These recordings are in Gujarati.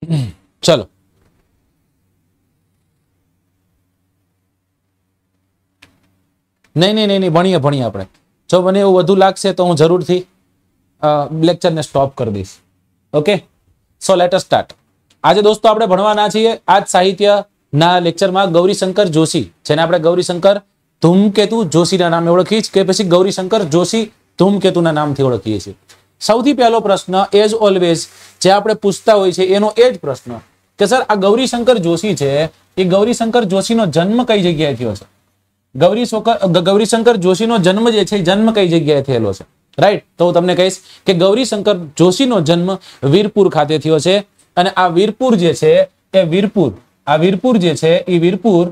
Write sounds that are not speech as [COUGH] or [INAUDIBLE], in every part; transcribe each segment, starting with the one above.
ચલો નહીં નહીં નહીં નહીં ભણીએ ભણીએ આપણે જો મને એવું વધુ લાગશે તો હું જરૂરથી લેક્ચરને સ્ટોપ કરી દઈશ ઓકે સો લેટ સ્ટાર્ટ આજે દોસ્તો આપણે ભણવાના છીએ આજ સાહિત્યના લેક્ચરમાં ગૌરીશંકર જોશી જેને આપણે ગૌરીશંકર ધૂમકેતુ જોશીના નામે ઓળખીએ કે પછી ગૌરીશંકર જોશી ધૂમકેતુના નામથી ઓળખીએ છીએ સૌથી પહેલો પ્રશ્ન એઝ ઓલવેઝ જે આપણે પૂછતા હોય છે એનો એ જ પ્રશ્ન કે સર આ ગૌરીશંકર જોશી છે એ ગૌરીશંકર જોશીનો જન્મ કઈ જગ્યાએ થયો છે ગૌરી ગૌરીશંકર જોશીનો જન્મ જે છે જન્મ કઈ જગ્યાએ થયેલો છે રાઈટ તો હું તમને કહીશ કે ગૌરીશંકર જોશીનો જન્મ વીરપુર ખાતે થયો છે અને આ વીરપુર જે છે એ વીરપુર આ વીરપુર જે છે એ વીરપુર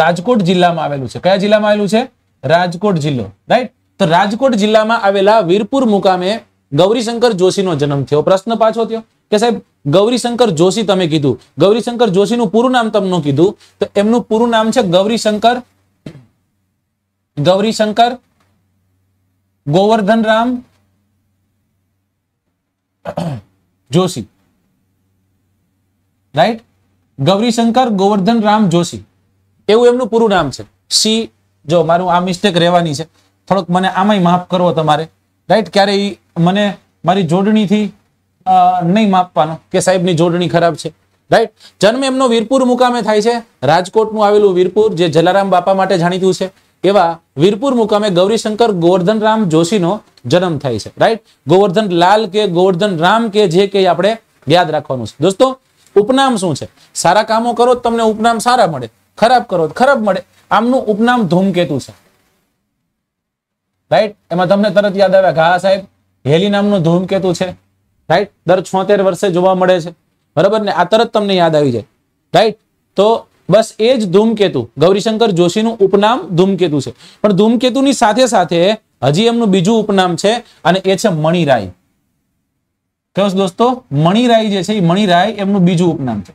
રાજકોટ જિલ્લામાં આવેલું છે કયા જિલ્લામાં આવેલું છે રાજકોટ જિલ્લો રાઈટ તો રાજકોટ જિલ્લામાં આવેલા વીરપુર મુકામે ગૌરીશંકર જોશીનો જન્મ થયો પ્રશ્ન પાછો થયો કે સાહેબ ગૌરીશંકર જોશી તમે કીધું ગૌરીશંકર જોશીનું પૂરું નામ તમને કીધું તો એમનું પૂરું નામ છે ગૌરીશંકર ગૌરીશંકર ગોવર્ધનરામ જોશી રાઈટ ગૌરીશંકર ગોવર્ધનરામ જોશી એવું એમનું પૂરું નામ છે સી જો મારું આ મિસ્ટેક રહેવાની છે થોડોક મને આમાંય માફ કરવો તમારે રાઈટ ક્યારે મને મારી જોડણીથી નહીં માપવાનો કે સાહેબની જોડણી ખરાબ છે રાઈટ જન્મ એમનો વીરપુર મુકામે થાય છે રાજકોટનું આવેલું વીરપુર જે જલારામ બાપા માટે જાણીતું છે એવા વીરપુર મુકામે ગૌરીશંકર ગોવર્ધન રામ જોશીનો જન્મ થાય છે રાઈટ ગોવર્ધન લાલ કે ગોવર્ધન રામ કે જે કે આપણે યાદ રાખવાનું છે દોસ્તો ઉપનામ શું છે સારા કામો કરો તમને ઉપનામ સારા મળે ખરાબ કરો ખરાબ મળે આમનું ઉપનામ ધૂમકેતુ છે રાઈટ એમાં તમને તરત યાદ આવે કે સાહેબ હેલી નામનો ધૂમકેતુ છે રાઈટ દર છોતેર વર્ષે જોવા મળે છે બરાબર ને આ તરત તમને યાદ આવી જાય રાઈટ તો બસ એ જ ધૂમકેતુ ગૌરીશંકર જોશીનું ઉપનામ ધૂમકેતુ છે પણ ધૂમકેતુની સાથે સાથે હજી એમનું બીજું ઉપનામ છે અને એ છે મણિરાય કયો દોસ્તો મણિરાય જે છે એ મણિરાય એમનું બીજું ઉપનામ છે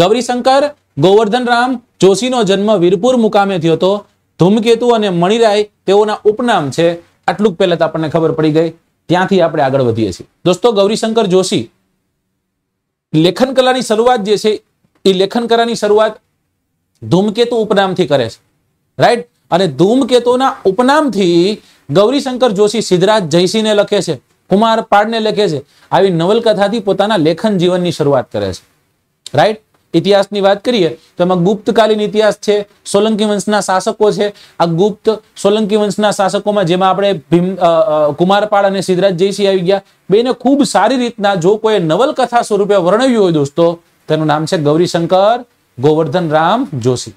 ગૌરીશંકર ગોવર્ધન રામ જોશીનો જન્મ વીરપુર મુકામે થયો હતો ધૂમકેતુ અને મણિરાય તેઓના ઉપનામ છે આટલું જ પહેલા તો આપણને ખબર પડી ગઈ ત્યાંથી આપણે આગળ વધીએ છીએ દોસ્તો ગૌરીશંકર જોશી લેખન કલાની શરૂઆત જે છે એ લેખન કલાની શરૂઆત ધૂમકેતુ ઉપનામથી કરે છે રાઈટ અને ધૂમકેતુના ઉપનામથી ગૌરીશંકર જોશી સિદ્ધરાજ જયસિંહને લખે છે કુમાર પાડને લખે છે આવી નવલકથાથી પોતાના લેખન જીવનની શરૂઆત કરે છે રાઈટ ઇતિહાસની વાત કરીએ તો એમાં ગુપ્તકાલીન ઇતિહાસ છે સોલંકી વંશના શાસકો છે આ ગુપ્ત સોલંકી વંશના શાસકોમાં જેમાં આપણે ભીમ કુમારપાળ અને સિદ્ધરાજ જયસિંહ આવી ગયા બેને ખૂબ સારી રીતના જો કોઈ નવલકથા સ્વરૂપે વર્ણવ્યું હોય દોસ્તો તેનું નામ છે ગૌરીશંકર ગોવર્ધન રામ જોશી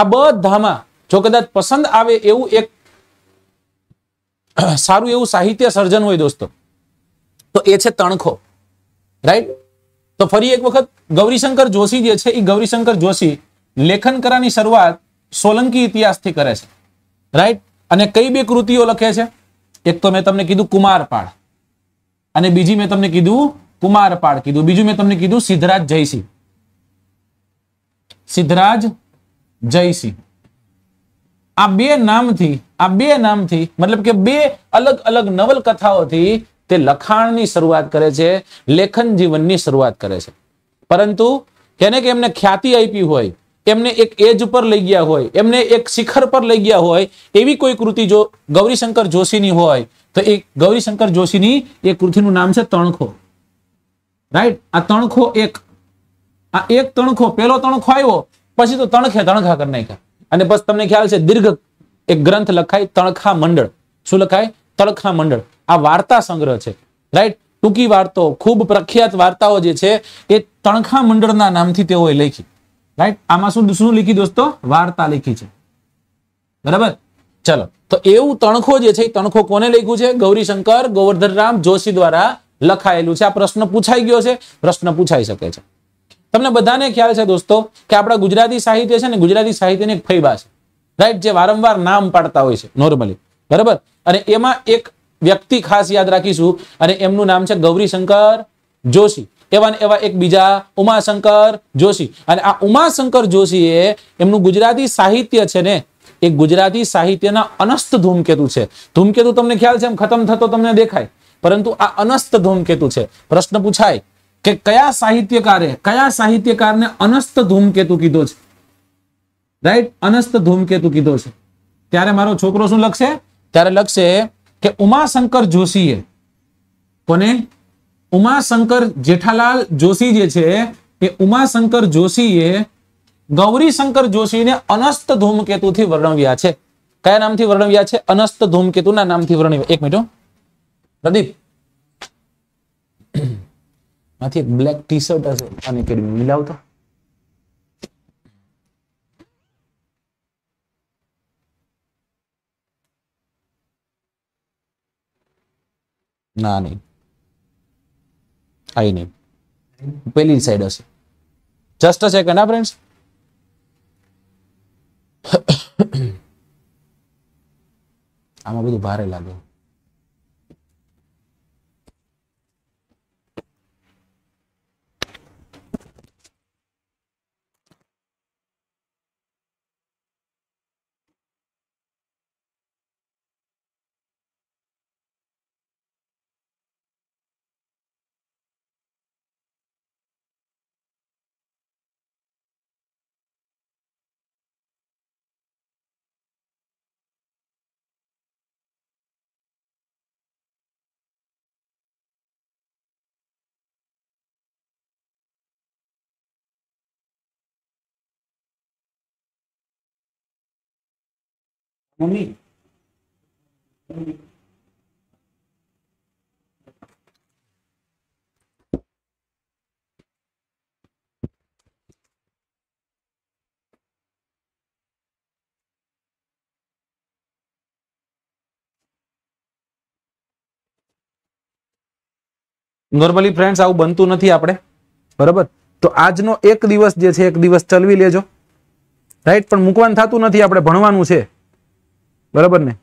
આ બધામાં જો કદાચ પસંદ આવે એવું એક સારું એવું સાહિત્ય સર્જન હોય દોસ્તો તો એ છે તણખો રાઈટ તો ફરી એક વખત ગૌરીશંકર જોશી જે છે એ ગૌરીશંકર જોશી લેખન કરાની શરૂઆત સોલંકી ઇતિહાસથી કરે છે રાઈટ અને કઈ બે કૃતિઓ લખે છે એક તો મેં તમને કીધું કુમારપાળ અને બીજી મેં તમને કીધું કુમારપાળ કીધું બીજું મેં તમને કીધું સિદ્ધરાજ જયસિંહ સિદ્ધરાજ જયસિંહ આ બે નામથી આ બે નામથી મતલબ કે બે અલગ અલગ નવલકથાઓથી તે લખાણની શરૂઆત કરે છે લેખન જીવનની શરૂઆત કરે છે પરંતુ જેને કે એમને ખ્યાતિ આપી હોય એમને એક એજ પર લઈ ગયા હોય એમને એક શિખર પર લઈ ગયા હોય એવી કોઈ કૃતિ જો ગૌરીશંકર જોશીની હોય તો એ ગૌરીશંકર જોશીની એ કૃતિનું નામ છે તણખો રાઈટ આ તણખો એક આ એક તણખો પેલો તણખો આવ્યો પછી તો તણખે તણખા કરી નાખ્યા અને બસ તમને ખ્યાલ છે દીર્ઘ એક ગ્રંથ લખાય તણખા મંડળ શું લખાય તણખા મંડળ આ વાર્તા સંગ્રહ છે રાઈટ ટૂંકી વાર્તાઓ ખૂબ પ્રખ્યાત વાર્તાઓ જે છે એ તણખા મંડળના નામથી તેઓએ લખી રાઈટ આમાં શું શું લીખી દોસ્તો વાર્તા લીખી છે બરાબર ચલો તો એવું તણખો જે છે એ તણખો કોને લખ્યું છે ગૌરીશંકર રામ જોશી દ્વારા લખાયેલું છે આ પ્રશ્ન પૂછાઈ ગયો છે પ્રશ્ન પૂછાઈ શકે છે તમને બધાને ખ્યાલ છે દોસ્તો કે આપણા ગુજરાતી સાહિત્ય છે ને ગુજરાતી સાહિત્યની એક ફૈબા છે રાઈટ જે વારંવાર નામ પાડતા હોય છે નોર્મલી બરાબર અને એમાં એક વ્યક્તિ ખાસ યાદ રાખીશું અને એમનું નામ છે ગૌરીશંકર જોશી એવા ને એવા એક બીજા ઉમાશંકર જોશી અને આ ઉમાશંકર જોશી એમનું ગુજરાતી સાહિત્ય છે ને એ ગુજરાતી સાહિત્યના અનસ્ત ધૂમકેતુ છે ધૂમકેતુ તમને ખ્યાલ છે એમ ખતમ થતો તમને દેખાય પરંતુ આ અનસ્ત ધૂમકેતુ છે પ્રશ્ન પૂછાય કે કયા સાહિત્યકારે કયા સાહિત્યકારને અનસ્ત ધૂમકેતુ કીધો છે રાઈટ અનસ્ત ધૂમકેતુ કીધો છે ત્યારે મારો છોકરો શું લખશે ત્યારે લખશે કે ઉમાશંકર જોશીએ કોને ઉમાશંકર જેઠાલાલ જોશી જે છે એ ઉમાશંકર જોશીએ ગૌરીશંકર જોશીને અનસ્ત ધૂમકેતુથી વર્ણવ્યા છે કયા નામથી વર્ણવ્યા છે અનસ્ત ધૂમકેતુના નામથી વર્ણવ્યા એક મિનિટ પ્રદીપ માંથી બ્લેક ટી શર્ટ હશે અનએકેડમી મિલાવતો ના નહીં આઈ નહીં પેલી સાઈડ હશે જસ્ટ અ સેકન્ડ હા ફ્રેન્ડ્સ [COUGHS] આમાં બધું ભારે લાગે મમ્મી નોર્મલી ફ્રેન્ડ્સ આવું બનતું નથી આપણે બરોબર તો આજનો એક દિવસ જે છે એક દિવસ ચલવી લેજો રાઈટ પણ મૂકવાનું થતું નથી આપણે ભણવાનું છે બરાબર ને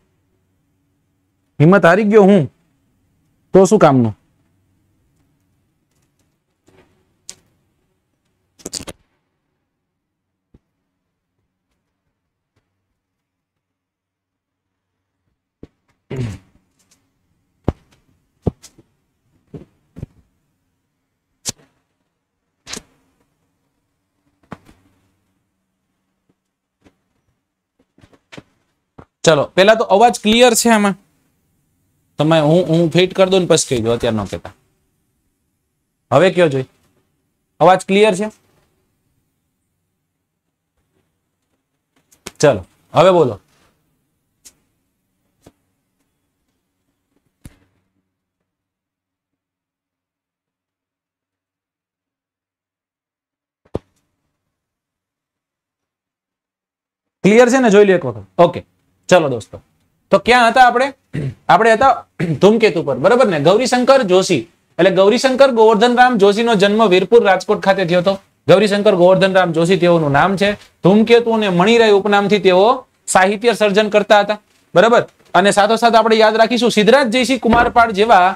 હિંમત હારી ગયો હું તો શું કામનું चलो पे तो अवाज क्लियर छे फिट कर दो पछ अत्यार अवाज क्लियर छे चलो हम बोलो क्लियर है जो लियो एक वक्त ओके okay. ચલો દોસ્તો તો ક્યાં હતા આપણે આપણે હતા ધૂમકેતુ પર બરાબર ને ગૌરીશંકર જોશી એટલે ગૌરીશંકર ગોવર્ધનરામ જોશીનો જન્મ વીરપુર રાજકોટ ખાતે થયો હતો ગૌરીશંકર ગોવર્ધન રામ જોશી તેઓનું નામ છે ધૂમકેતુ અને મણિરાય ઉપનામથી તેઓ સાહિત્ય સર્જન કરતા હતા બરોબર અને સાથોસાથ આપણે યાદ રાખીશું સિદ્ધરાજ જયસિંહ કુમારપાળ જેવા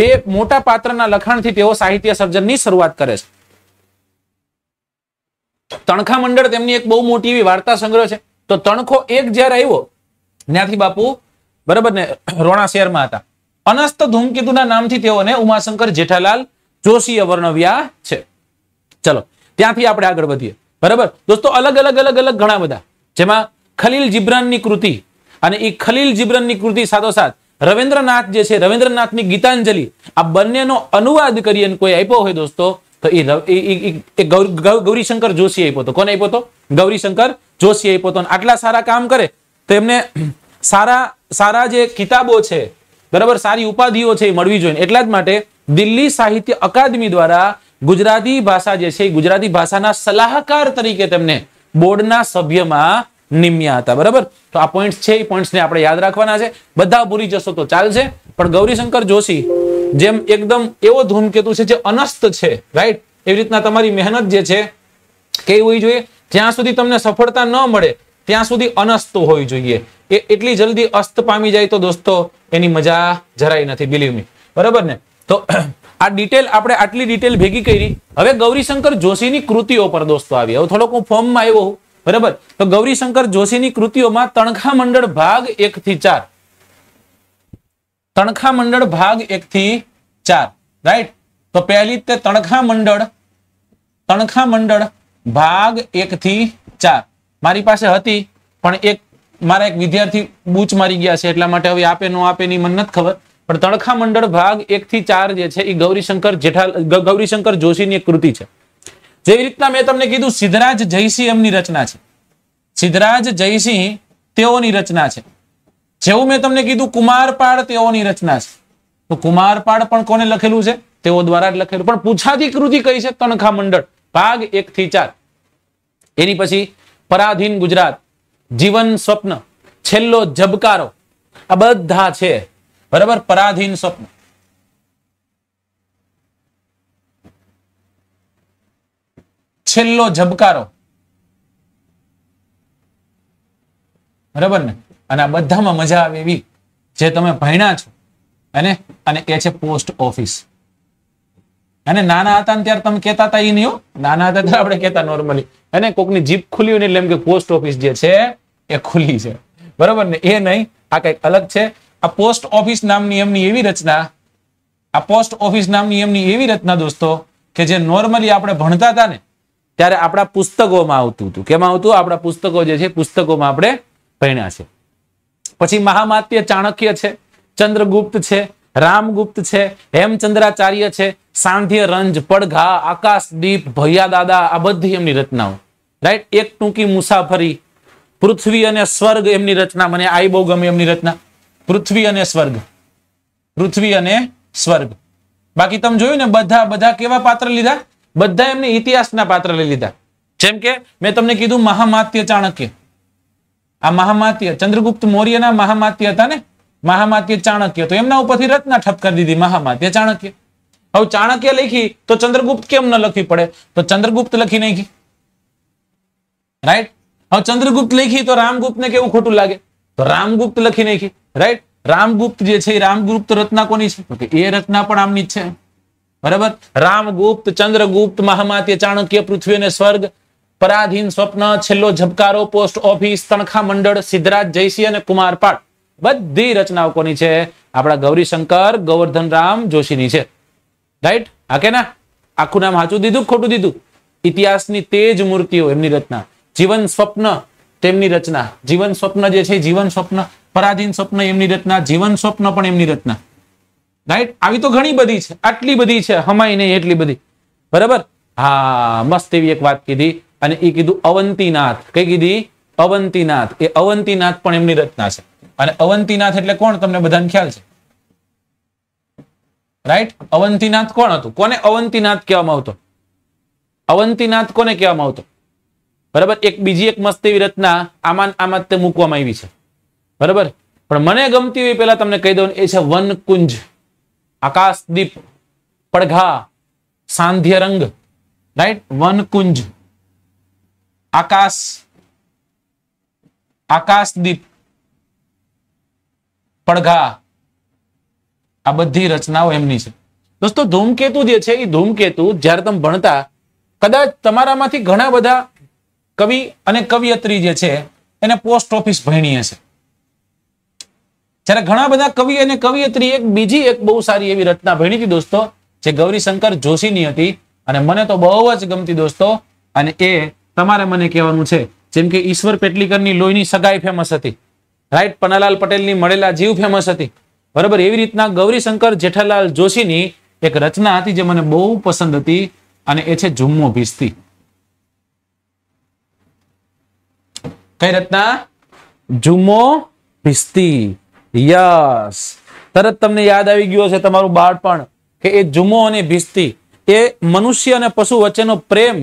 બે મોટા પાત્રના લખાણથી તેઓ સાહિત્ય સર્જનની શરૂઆત કરે છે તણખા મંડળ તેમની એક બહુ મોટી એવી વાર્તા સંગ્રહ છે તો તણખો એક જ્યારે આવ્યો જ્ઞાતિ બાપુ બરાબર ને રોણા શહેરમાં હતા અનસ્ત ધૂમકેતુના નામથી તેઓને ઉમાશંકર જેઠાલાલ જોશીએ વર્ણવ્યા છે ચલો ત્યાંથી આપણે આગળ વધીએ બરાબર દોસ્તો અલગ અલગ અલગ અલગ ઘણા બધા જેમાં ખલીલ જીબ્રાનની કૃતિ અને એ ખલીલ જીબ્રાનની કૃતિ સાથોસાથ રવિન્દ્રનાથ જે છે રવિન્દ્રનાથની ગીતાંજલિ આ બંનેનો અનુવાદ કરીને કોઈ આપ્યો હોય દોસ્તો તો એ ગૌરીશંકર જોશી આપ્યો હતો કોને આપ્યો હતો ગૌરીશંકર જોશી આપ્યો હતો આટલા સારા કામ કરે તો એમને સારા સારા જે કિતાબો છે બરાબર સારી ઉપાધિઓ છે એ મળવી જોઈએ એટલા જ માટે દિલ્હી સાહિત્ય અકાદમી દ્વારા ગુજરાતી ભાષા જે છે ગુજરાતી ભાષાના સલાહકાર તરીકે તેમને બોર્ડના સભ્યમાં નિમ્યા હતા બરાબર તો આ પોઈન્ટ છે એ પોઈન્ટ્સને આપણે યાદ રાખવાના છે બધા ભૂલી જશો તો ચાલશે પણ ગૌરીશંકર જોશી જેમ એકદમ એવો ધૂમકેતુ છે જે અનસ્ત છે રાઈટ એવી રીતના તમારી મહેનત જે છે કેવી હોવી જોઈએ જ્યાં સુધી તમને સફળતા ન મળે ત્યાં સુધી અનસ્ત હોવી જોઈએ એ એટલી જલ્દી અસ્ત પામી જાય તો દોસ્તો એની મજા જરાય નથી બિલીવ મી બરાબર ને તો આ ડિટેલ આપણે આટલી ડિટેલ ભેગી કરી હવે ગૌરીશંકર જોશીની કૃતિઓ પર દોસ્તો આવી હવે થોડોક હું ફોર્મમાં આવ્યો હું બરાબર તો ગૌરીશંકર જોશીની કૃતિઓમાં તણખા મંડળ ભાગ એક થી ચાર તણખા મંડળ ભાગ એક થી ચાર રાઈટ તો પહેલી તે તણખા મંડળ તણખા મંડળ ભાગ એક થી ચાર મારી પાસે હતી પણ એક મારા એક વિદ્યાર્થી બૂચ મારી ગયા છે એટલા માટે હવે આપે નો આપે ની મને નથી ખબર પણ તણખા મંડળ ભાગ એક થી ચાર જે છે એ ગૌરીશંકર જેઠા ગૌરીશંકર જોશીની એક કૃતિ છે જેવી રીતના મેં તમને કીધું સિદ્ધરાજ જયસિંહ એમની રચના છે સિદ્ધરાજ જયસિંહ તેઓની રચના છે જેવું મેં તમને કીધું કુમારપાળ તેઓની રચના છે તો કુમારપાળ પણ કોને લખેલું છે તેઓ દ્વારા જ લખેલું પણ પૂછાતી કૃતિ કઈ છે તણખા મંડળ ભાગ એક થી ચાર એની પછી પરાધીન ગુજરાત જીવન સ્વપ્ન છેલ્લો જબકારો આ બધા છે બરાબર પરાધીન સ્વપ્ન છેલ્લો જબકારો બરાબર ને અને આ બધામાં મજા આવે એવી જે તમે ભણ્યા છો અને અને એ છે પોસ્ટ ઓફિસ અને નાના હતા ને ત્યારે તમે કેતા હતા એ નહીં નાના હતા ત્યારે આપણે કહેતા નોર્મલી અને કોકની જીપ ખુલી એટલે એમ કે પોસ્ટ ઓફિસ જે છે એ ખુલ્લી છે બરાબર ને એ નહીં આ કંઈક અલગ છે આ પોસ્ટ ઓફિસ નામની એમની એવી રચના આ પોસ્ટ ઓફિસ નામની એમની એવી રચના દોસ્તો કે જે નોર્મલી આપણે ભણતા હતા ને ત્યારે આપણા પુસ્તકોમાં આવતું હતું કેમાં આવતું આપણા પુસ્તકો જે છે પુસ્તકોમાં આપણે ભણ્યા છે પછી મહામાત્ય ચાણક્ય છે ચંદ્રગુપ્ત છે રામગુપ્ત છે હેમચંદ્રાચાર્ય છે સાંધ્ય રંજ પડઘા આકાશદીપ ભૈયા દાદા આ બધી એમની રચનાઓ રાઈટ એક ટૂંકી મુસાફરી પૃથ્વી અને સ્વર્ગ એમની રચના મને આઈ બહુ ગમે એમની રચના પૃથ્વી અને સ્વર્ગ પૃથ્વી અને સ્વર્ગ બાકી તમે જોયું ને બધા બધા કેવા પાત્ર લીધા બધા એમને ઇતિહાસના પાત્ર લઈ લીધા જેમ કે મેં તમને કીધું મહામાત્ય ચાણક્ય આ મહામાત્ય ચંદ્રગુપ્ત મૌર્યના મહામાત્ય હતા ને મહામાત્ય ચાણક્ય તો એમના ઉપરથી રચના ઠપ કરી દીધી મહામાત્ય ચાણક્ય હવે ચાણક્ય લખી તો ચંદ્રગુપ્ત કેમ ન લખવી પડે તો ચંદ્રગુપ્ત લખી નાખી રાઈટ હવે ચંદ્રગુપ્ત લખી તો રામગુપ્ત ને કેવું ખોટું લાગે તો રામગુપ્ત લખી નાખી રાઈટ રામગુપ્ત જે છે એ રામગુપ્ત રચના કોની છે એ રચના પણ આમની જ છે બરાબર રામગુપ્ત ચંદ્રગુપ્ત મહામાત્ય ચાણક્ય પૃથ્વી અને સ્વર્ગ પરાધીન સ્વપ્ન છેલ્લો ઝબકારો પોસ્ટ ઓફિસ તણખા મંડળ સિદ્ધરાજ જયસિંહ અને કુમાર પાટ બધી રચનાઓ કોની છે આપણા ગૌરીશંકર રામ જોશીની છે રાઈટ હા કે ના આખું નામ સાચું દીધું ખોટું દીધું ઇતિહાસની તેજ મૂર્તિઓ એમની રચના જીવન સ્વપ્ન તેમની રચના જીવન સ્વપ્ન જે છે જીવન સ્વપ્ન પરાધીન સ્વપ્ન એમની રચના જીવન સ્વપ્ન પણ એમની રચના રાઈટ આવી તો ઘણી બધી છે આટલી બધી છે હમાય નહીં એટલી બધી બરાબર હા મસ્ત એવી એક વાત કીધી અને એ કીધું અવંતીનાથ કઈ કીધી અવંતીનાથ એ અવંતીનાથ પણ એમની રચના છે અને અવંતીનાથ એટલે કોણ તમને બધાને ખ્યાલ છે રાઈટ અવંતીનાથ કોણ હતું કોને અવંતીનાથ કહેવામાં આવતો અવંતીનાથ કોને કહેવામાં આવતો બરાબર એક બીજી એક મસ્ત એવી રચના આમાં આમાં તે મૂકવામાં આવી છે બરાબર પણ મને ગમતી હોય પેલા તમને કહી દઉં એ છે વન કુંજ આકાશદીપ પડઘા સાંધ્ય રંગ રાઈટ વન કુંજ આકાશ આકાશદીપ પડઘા આ બધી રચનાઓ એમની છે દોસ્તો ધૂમકેતુ જે છે એ ધૂમકેતુ જ્યારે તમે ભણતા કદાચ તમારામાંથી ઘણા બધા કવિ અને કવિયત્રી જે છે એને પોસ્ટ ઓફિસ ભણીએ છે જ્યારે ઘણા બધા કવિ અને કવિયત્રી એક બીજી એક બહુ સારી એવી રચના ભણી હતી દોસ્તો જે ગૌરીશંકર જોશીની હતી અને મને તો બહુ જ ગમતી દોસ્તો અને એ તમારે મને કહેવાનું છે જેમ કે ઈશ્વર પેટલીકરની લોહીની સગાઈ ફેમસ હતી રાઈટ પન્નાલાલ પટેલની મળેલા જીવ ફેમસ હતી બરોબર એવી રીતના ગૌરીશંકર જેઠાલાલ જોશીની એક રચના હતી જે મને બહુ પસંદ હતી અને એ છે જુમ્મો ભીસ્તી કઈ રચના જુમો ભિસ્તી યસ તરત તમને યાદ આવી ગયું હશે તમારું બાળપણ કે એ જુમો અને ભિસ્તી એ મનુષ્ય અને પશુ વચ્ચેનો પ્રેમ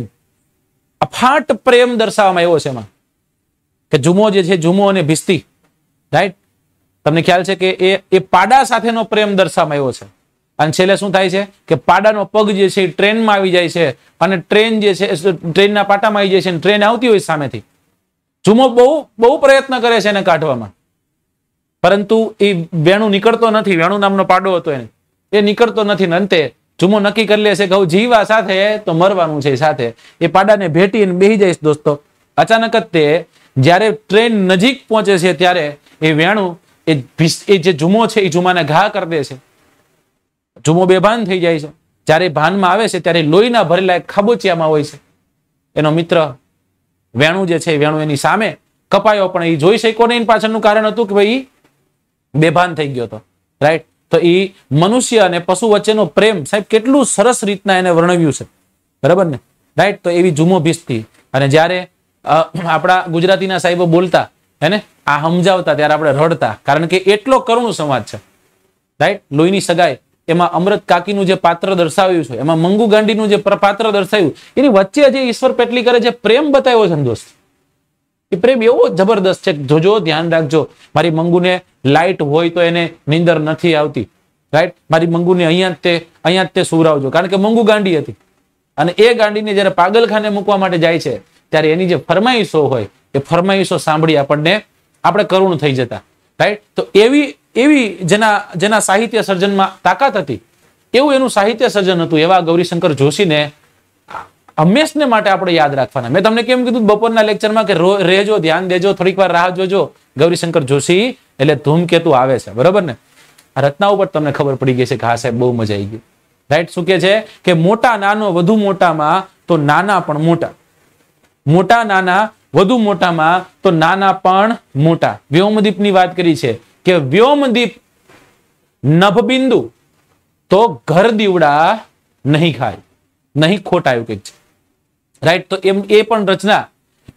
અફાટ પ્રેમ દર્શાવવામાં આવ્યો છે એમાં કે જુમો જે છે જુમો અને ભિસ્તી રાઈટ તમને ખ્યાલ છે કે એ એ પાડા સાથેનો પ્રેમ દર્શાવવામાં આવ્યો છે અને છેલ્લે શું થાય છે કે પાડાનો પગ જે છે એ ટ્રેનમાં આવી જાય છે અને ટ્રેન જે છે ટ્રેનના પાટામાં આવી જાય છે અને ટ્રેન આવતી હોય સામેથી જુમો બહુ બહુ પ્રયત્ન કરે છે એને કાઢવામાં પરંતુ એ વેણું નીકળતો નથી વેણું નામનો પાડો હતો એને એ નીકળતો નથી અંતે જુમો નક્કી કરી લે છે કે હું જીવા સાથે તો મરવાનું છે સાથે એ પાડાને ભેટીને બેહી જઈશ દોસ્તો અચાનક જ તે જ્યારે ટ્રેન નજીક પહોંચે છે ત્યારે એ વેણું એ જે જુમો છે એ જુમાને ઘા કરી દે છે જુમો બેભાન થઈ જાય છે જ્યારે ભાનમાં આવે છે ત્યારે લોહીના ભરેલા એક ખાબોચિયામાં હોય છે એનો મિત્ર વેણું જે છે વેણું એની સામે કપાયો પણ એ જોઈ શક્યો નહીં પાછળનું કારણ હતું કે ભાઈ બેભાન થઈ ગયો હતો રાઈટ તો એ મનુષ્ય અને પશુ વચ્ચેનો પ્રેમ સાહેબ કેટલું સરસ રીતના એને વર્ણવ્યું છે બરાબર ને રાઈટ તો એવી જુમો ભીસ્તી અને જ્યારે આપણા ગુજરાતીના સાહેબો બોલતા હેને આ સમજાવતા ત્યારે આપણે રડતા કારણ કે એટલો કરુણ સમાજ છે રાઈટ લોહીની સગાઈ એમાં અમૃત કાકીનું જે પાત્ર દર્શાવ્યું છે એમાં મંગુ ગાંડીનું જે પાત્ર દર્શાવ્યું એની વચ્ચે જે ઈશ્વર પેટલીકરે જે પ્રેમ બતાવ્યો છે દોસ્ત એ પ્રેમ એવો જબરદસ્ત છે જોજો ધ્યાન રાખજો મારી મંગુને લાઇટ હોય તો એને નીંદર નથી આવતી રાઈટ મારી મંગુને અહીંયા તે અહીંયા તે સુવરાવજો કારણ કે મંગુ ગાંડી હતી અને એ ગાંડીને જ્યારે પાગલખાને મૂકવા માટે જાય છે ત્યારે એની જે ફરમાઈશો હોય એ ફરમાઈશો સાંભળી આપણને આપણે કરુણ થઈ જતા રાઈટ તો એવી એવી જેના જેના સાહિત્ય સર્જનમાં તાકાત હતી એવું એનું સાહિત્ય સર્જન હતું એવા ગૌરીશંકર જોશીને હંમેશને માટે આપણે યાદ રાખવાના મેં તમને કેમ કીધું બપોરના લેક્ચરમાં કે રહેજો ધ્યાન દેજો થોડીક વાર રાહ જોજો ગૌરીશંકર જોશી એટલે ધૂમકેતુ આવે છે બરાબર ને રત્ના ઉપર તમને ખબર પડી ગઈ છે કે હા સાહેબ બહુ મજા આવી ગઈ રાઈટ શું કે છે કે મોટા નાનો વધુ મોટામાં તો નાના પણ મોટા મોટા નાના વધુ મોટામાં તો નાના પણ મોટા વ્યોમદીપની વાત કરી છે કે વ્યોમદીપ નભબિંદુ તો ઘર દીવડા નહીં ખાય નહીં ખોટાયું કંઈક છે રાઈટ તો એમ એ પણ રચના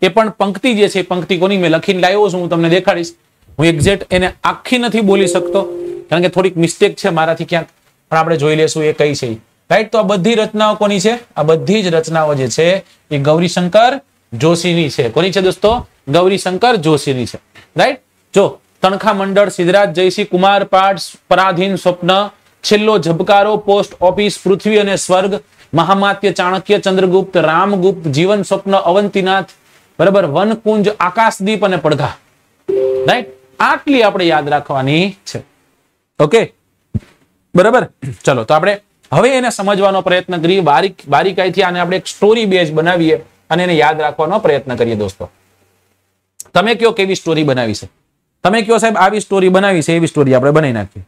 એ પણ પંક્તિ જે છે પંક્તિ કોની મેં લખીને લાવ્યો છું હું તમને દેખાડીશ હું એક્ઝેક્ટ એને આખી નથી બોલી શકતો કારણ કે થોડીક મિસ્ટેક છે મારાથી ક્યાંક પણ આપણે જોઈ લેશું એ કઈ છે રાઈટ તો આ બધી રચનાઓ કોની છે આ બધી જ રચનાઓ જે છે એ ગૌરીશંકર જોશીની છે કોની છે દોસ્તો ગૌરીશંકર જોશીની છે રાઈટ જો તણખા મંડળ સિદ્ધરાજ જયસિંહ કુમાર પાઠ પરાધીન સ્વપ્ન છેલ્લો ઝબકારો પોસ્ટ ઓફિસ પૃથ્વી અને સ્વર્ગ મહામાત્ય ચાણક્ય ચંદ્રગુપ્ત રામગુપ્ત જીવન સ્વપ્ન અવંતીનાથ બરાબર વનકુંજ આકાશદીપ અને પડઘા રાઈટ આટલી આપણે યાદ રાખવાની છે ઓકે બરાબર ચલો તો આપણે હવે એને સમજવાનો પ્રયત્ન કરીએ બારીક બારીકાઈથી આને આપણે એક સ્ટોરી બેઝ બનાવીએ અને એને યાદ રાખવાનો પ્રયત્ન કરીએ દોસ્તો તમે કયો કેવી સ્ટોરી બનાવી છે તમે કયો સાહેબ આવી સ્ટોરી બનાવી છે એવી સ્ટોરી આપણે બનાવી નાખીએ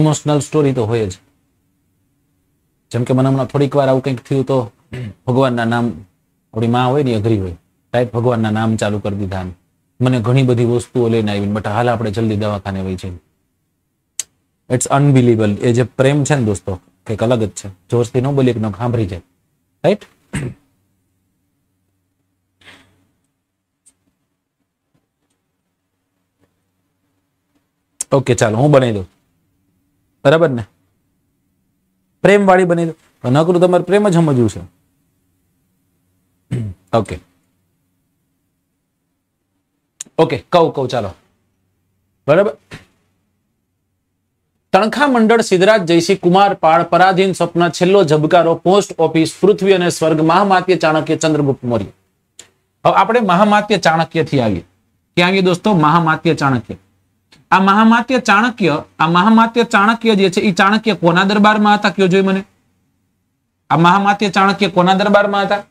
ઇમોશનલ સ્ટોરી તો હોય જ જેમ કે મને હમણાં થોડીક વાર આવું કંઈક થયું તો ભગવાનના નામ આપણી મા હોય ને અઘરી હોય ટાઈપ ભગવાનના નામ ચાલુ કરી દીધા મને ઘણી બધી વસ્તુઓ લઈને આવી બટ હાલ આપણે જલ્દી દવાખાને વહી છે ઇટ્સ અનબિલીવેબલ એ જે પ્રેમ છે ને દોસ્તો કંઈક અલગ જ છે જોશથી ન બોલીએ કે સાંભળી જાય રાઈટ ઓકે ચાલો હું બનાવી દઉં બરાબર ને પ્રેમ વાળી બની દઉં નકરું તમારે પ્રેમ જ સમજવું છે ओके ओके कहू कहू चलो बराबर तनखा मंडल सिद्धराज जयसिंह कुमार पाल पराधीन स्वप्न छो झबकारो पोस्ट ऑफिस पृथ्वी और स्वर्ग महामात्य चाणक्य चंद्रगुप्त मौर्य अपने महामात्य चाणक्य थी आगे क्या आगे दोस्तों महामात्य चाणक्य आ महामात्य चाणक्य आ महामात्य चाणक्य चाणक्य को दरबार में था क्यों जो मैंने आ महामात्य चाणक्य को दरबार में था